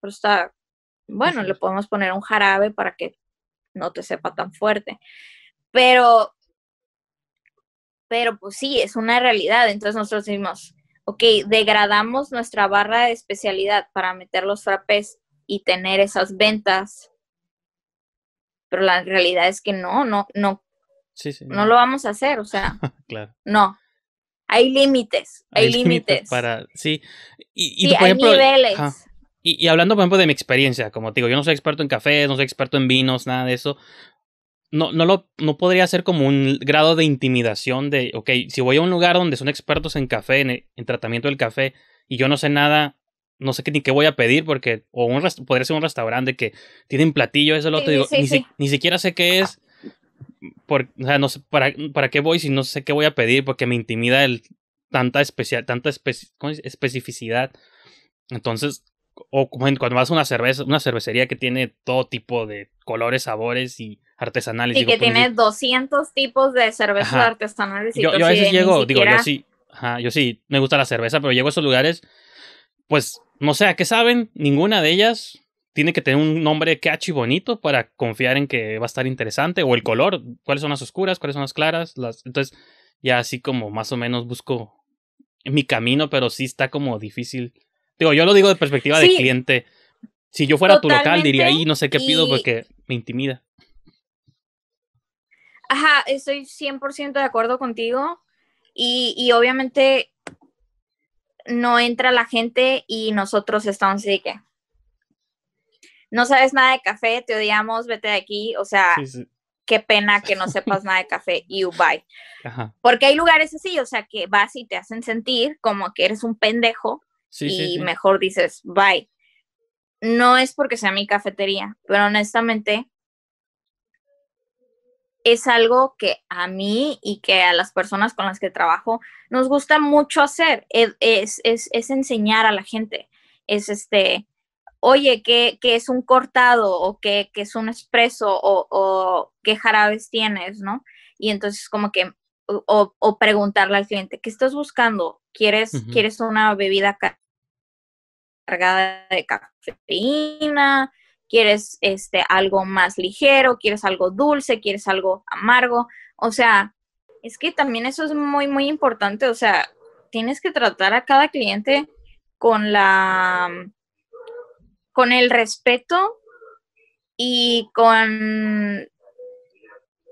pero está, bueno, le podemos poner un jarabe para que no te sepa tan fuerte. Pero, pero pues sí, es una realidad. Entonces nosotros decimos, ok, degradamos nuestra barra de especialidad para meter los frappés y tener esas ventas. Pero la realidad es que no, no, no, no lo vamos a hacer, o sea. claro. No. Hay límites, hay, límites. Para, sí. Y, hay niveles. y, hablando, por ejemplo, de mi experiencia, como te digo, yo no soy experto en cafés, no soy experto en vinos, nada de eso. No, no, lo, no podría ser como un grado de intimidación de, ok, si voy a un lugar donde son expertos en café, en, tratamiento del café, y yo no sé nada, no sé qué, ni qué voy a pedir, porque, o un podría ser un restaurante que tiene platillo, eso lo otro, digo, ni, ni siquiera sé qué es, por, para, para qué voy si no sé qué voy a pedir porque me intimida el tanta especial tanta especificidad. Entonces, o cuando vas a una cerveza, una cervecería que tiene todo tipo de colores, sabores y artesanales. Y que pues, tiene 200 tipos de cervezas artesanales. yo, a veces llego, digo, yo sí, yo sí me gusta la cerveza, pero llego a esos lugares, pues no sé a qué saben, ninguna de ellas, tiene que tener un nombre catchy bonito para confiar en que va a estar interesante. O el color, cuáles son las oscuras, cuáles son las claras. Las... Entonces, ya así como más o menos busco mi camino, pero sí está como difícil. Digo, yo lo digo de perspectiva de cliente. Si yo fuera tu local, diría ahí no sé qué pido porque me intimida. Ajá, estoy 100% de acuerdo contigo. Y, y, obviamente no entra la gente y nosotros estamos así que, no sabes nada de café, te odiamos, vete de aquí, o sea, qué pena que no sepas nada de café, y bye. Porque hay lugares así, o sea, que vas y te hacen sentir como que eres un pendejo y mejor dices bye. No es porque sea mi cafetería, pero honestamente es algo que a mí y que a las personas con las que trabajo nos gusta mucho hacer, e, es, es, es enseñar a la gente, es este, oye, ¿qué, es un cortado o qué, es un expreso o, qué jarabes tienes, ¿no? Y entonces como que, o, preguntarle al cliente, ¿qué estás buscando? ¿Quieres, ¿quieres una bebida cargada de cafeína? ¿Quieres este, algo más ligero? ¿Quieres algo dulce? ¿Quieres algo amargo? O sea, es que también eso es muy, muy importante. O sea, tienes que tratar a cada cliente con la con el respeto y con,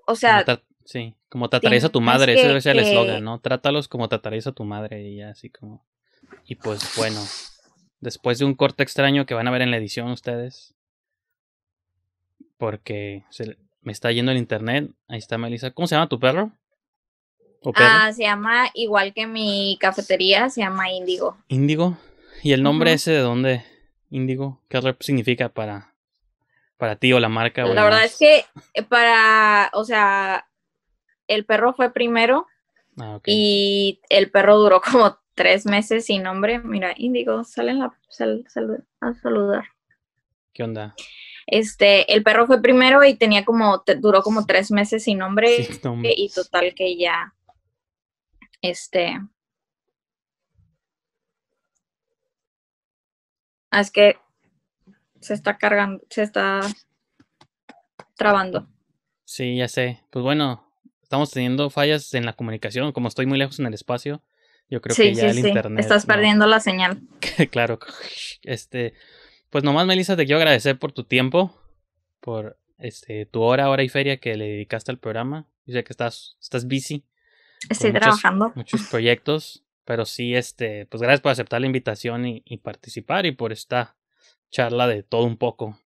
o sea... sí, como tratarías a tu madre, ese debe ser el eslogan, ¿no? Trátalos como tratarías a tu madre y así como... Y pues bueno, después de un corte extraño que van a ver en la edición ustedes, porque se, me está yendo el internet, ahí está Melissa. ¿Cómo se llama tu perro? Ah, se llama igual que mi cafetería, se llama Índigo. Índigo. ¿Y el nombre ese de dónde? Indigo? ¿Qué significa para, para ti o la marca? la verdad es que eh, para, o sea, el perro fue primero ah, y el perro duró como tres meses sin nombre. Mira, Indigo, salen la, sal, a saludar. ¿Qué onda? Este, el perro fue primero y tenía como, duró como tres meses sin nombre, eh, y total que ya, este, Ah, es que se está cargando, se está trabando. Sí, ya sé. Pues bueno, estamos teniendo fallas en la comunicación. Como estoy muy lejos en el espacio, yo creo que ya sí, el sí. internet. Estás perdiendo la señal. claro. Este, pues nomás, Melissa, te quiero agradecer por tu tiempo, por este, tu hora, hora y feria que le dedicaste al programa. Yo sé que estás, estás busy. Estoy trabajando. Muchos proyectos. Pero sí, este, pues gracias por aceptar la invitación y, participar y por esta charla de todo un poco.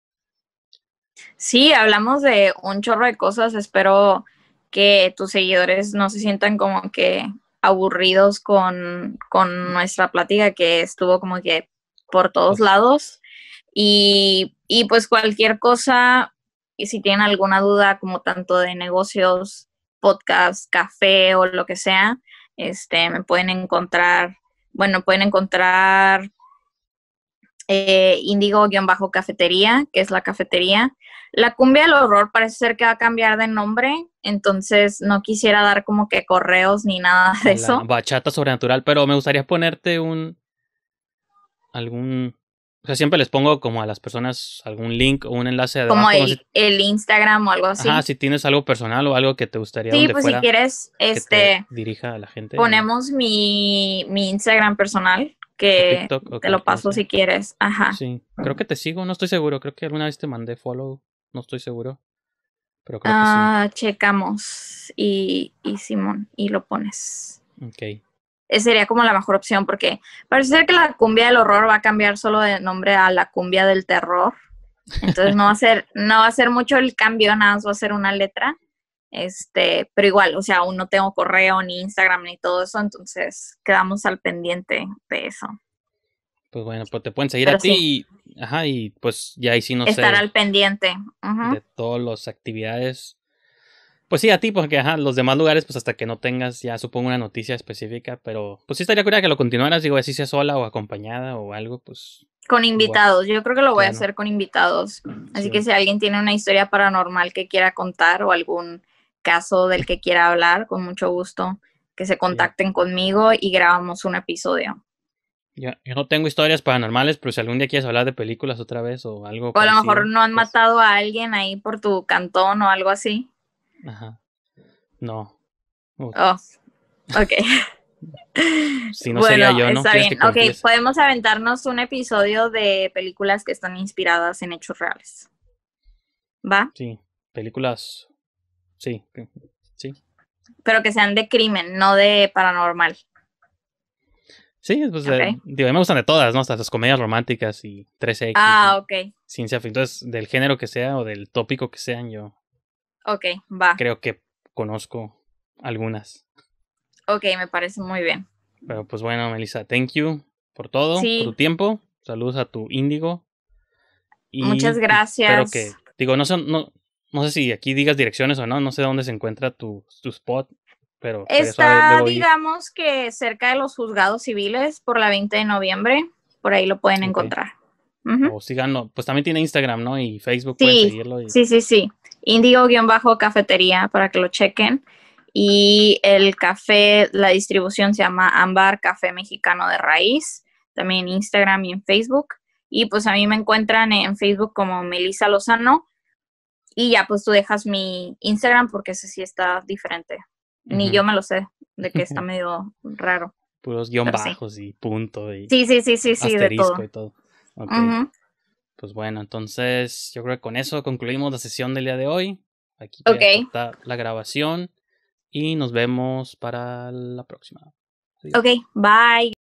Sí, hablamos de un chorro de cosas. Espero que tus seguidores no se sientan como que aburridos con, nuestra plática que estuvo como que por todos lados. Y, y pues cualquier cosa, y si tienen alguna duda como tanto de negocios, podcast, café o lo que sea, este, me pueden encontrar, bueno, pueden encontrar eh, Indigo-Cafetería, que es la cafetería. La cumbia del horror parece ser que va a cambiar de nombre, entonces no quisiera dar como que correos ni nada de eso. Bachata sobrenatural, pero me gustaría ponerte un algún sea, siempre les pongo como a las personas algún link o un enlace. como el, Instagram o algo así. Ah, si tienes algo personal o algo que te gustaría. Sí, pues si quieres, este. dirija a la gente. Ponemos mi, mi Instagram personal, que te lo paso si quieres. Ajá. Sí, creo que te sigo, no estoy seguro. Creo que alguna vez te mandé follow, no estoy seguro. Pero creo que sí. Ah, Checamos y, y Simón, y lo pones. Ok. Eh, sería como la mejor opción porque parece ser que la cumbia del horror va a cambiar solo de nombre a la cumbia del terror. Entonces no va a ser, no va a ser mucho el cambio, nada más va a ser una letra. Este, pero igual, o sea, aún no tengo correo, ni Instagram, ni todo eso, entonces quedamos al pendiente de eso. Pues bueno, pues te pueden seguir a ti y, ajá, y pues ya ahí sí no Estar sé. Estar al pendiente. De todas las actividades pues sí, a ti, porque ajá, los demás lugares, pues hasta que no tengas ya, supongo, una noticia específica, pero pues sí estaría curiosa que lo continuaras, digo, así sea sola o acompañada o algo, pues. Con invitados, yo creo que lo voy a hacer con invitados. Así que si alguien tiene una historia paranormal que quiera contar o algún caso del que quiera hablar, con mucho gusto que se contacten conmigo y grabamos un episodio. Yo, no tengo historias paranormales, pero si algún día quieres hablar de películas otra vez o algo. O a lo mejor no han pues matado a alguien ahí por tu cantón o algo así. Ajá. No. Oh, ok. si no sería yo, ¿no? Está bien. ok, podemos aventarnos un episodio de películas que están inspiradas en hechos reales. ¿Va? Sí, películas. Sí, sí. Pero que sean de crimen, no de paranormal. Sí, pues digo, me gustan de todas, ¿no? Hasta las comedias románticas y 13 x Ah, ok. Ciencia ficción. Entonces, del género que sea o del tópico que sean, yo Ok, va. Creo que conozco algunas. Ok, me parece muy bien. Pero pues bueno, Melissa, thank you por todo, por tu tiempo. Saludos a tu índigo. Muchas pues, gracias. que, digo, no, son, no, no sé si aquí digas direcciones o no, no sé dónde se encuentra tu, spot, pero... Pues, Está, digamos que cerca de los juzgados civiles por la 20 de noviembre, por ahí lo pueden encontrar. O sigan, pues también tiene Instagram, ¿no? Y Facebook, pueden seguirlo. Sí, sí, sí. Indigo-cafetería para que lo chequen. Y el café, la distribución se llama Ambar Café Mexicano de Raíz, también en Instagram y en Facebook. Y pues a mí me encuentran en Facebook como Melissa Lozano. Y ya pues tú dejas mi Instagram porque ese sí está diferente. Ni yo me lo sé, de que está medio raro. Puros guión bajos y punto. Y sí, sí, sí, sí, sí, pues bueno, entonces yo creo que con eso concluimos la sesión del día de hoy. Aquí está la grabación y nos vemos para la próxima. Ok, bye.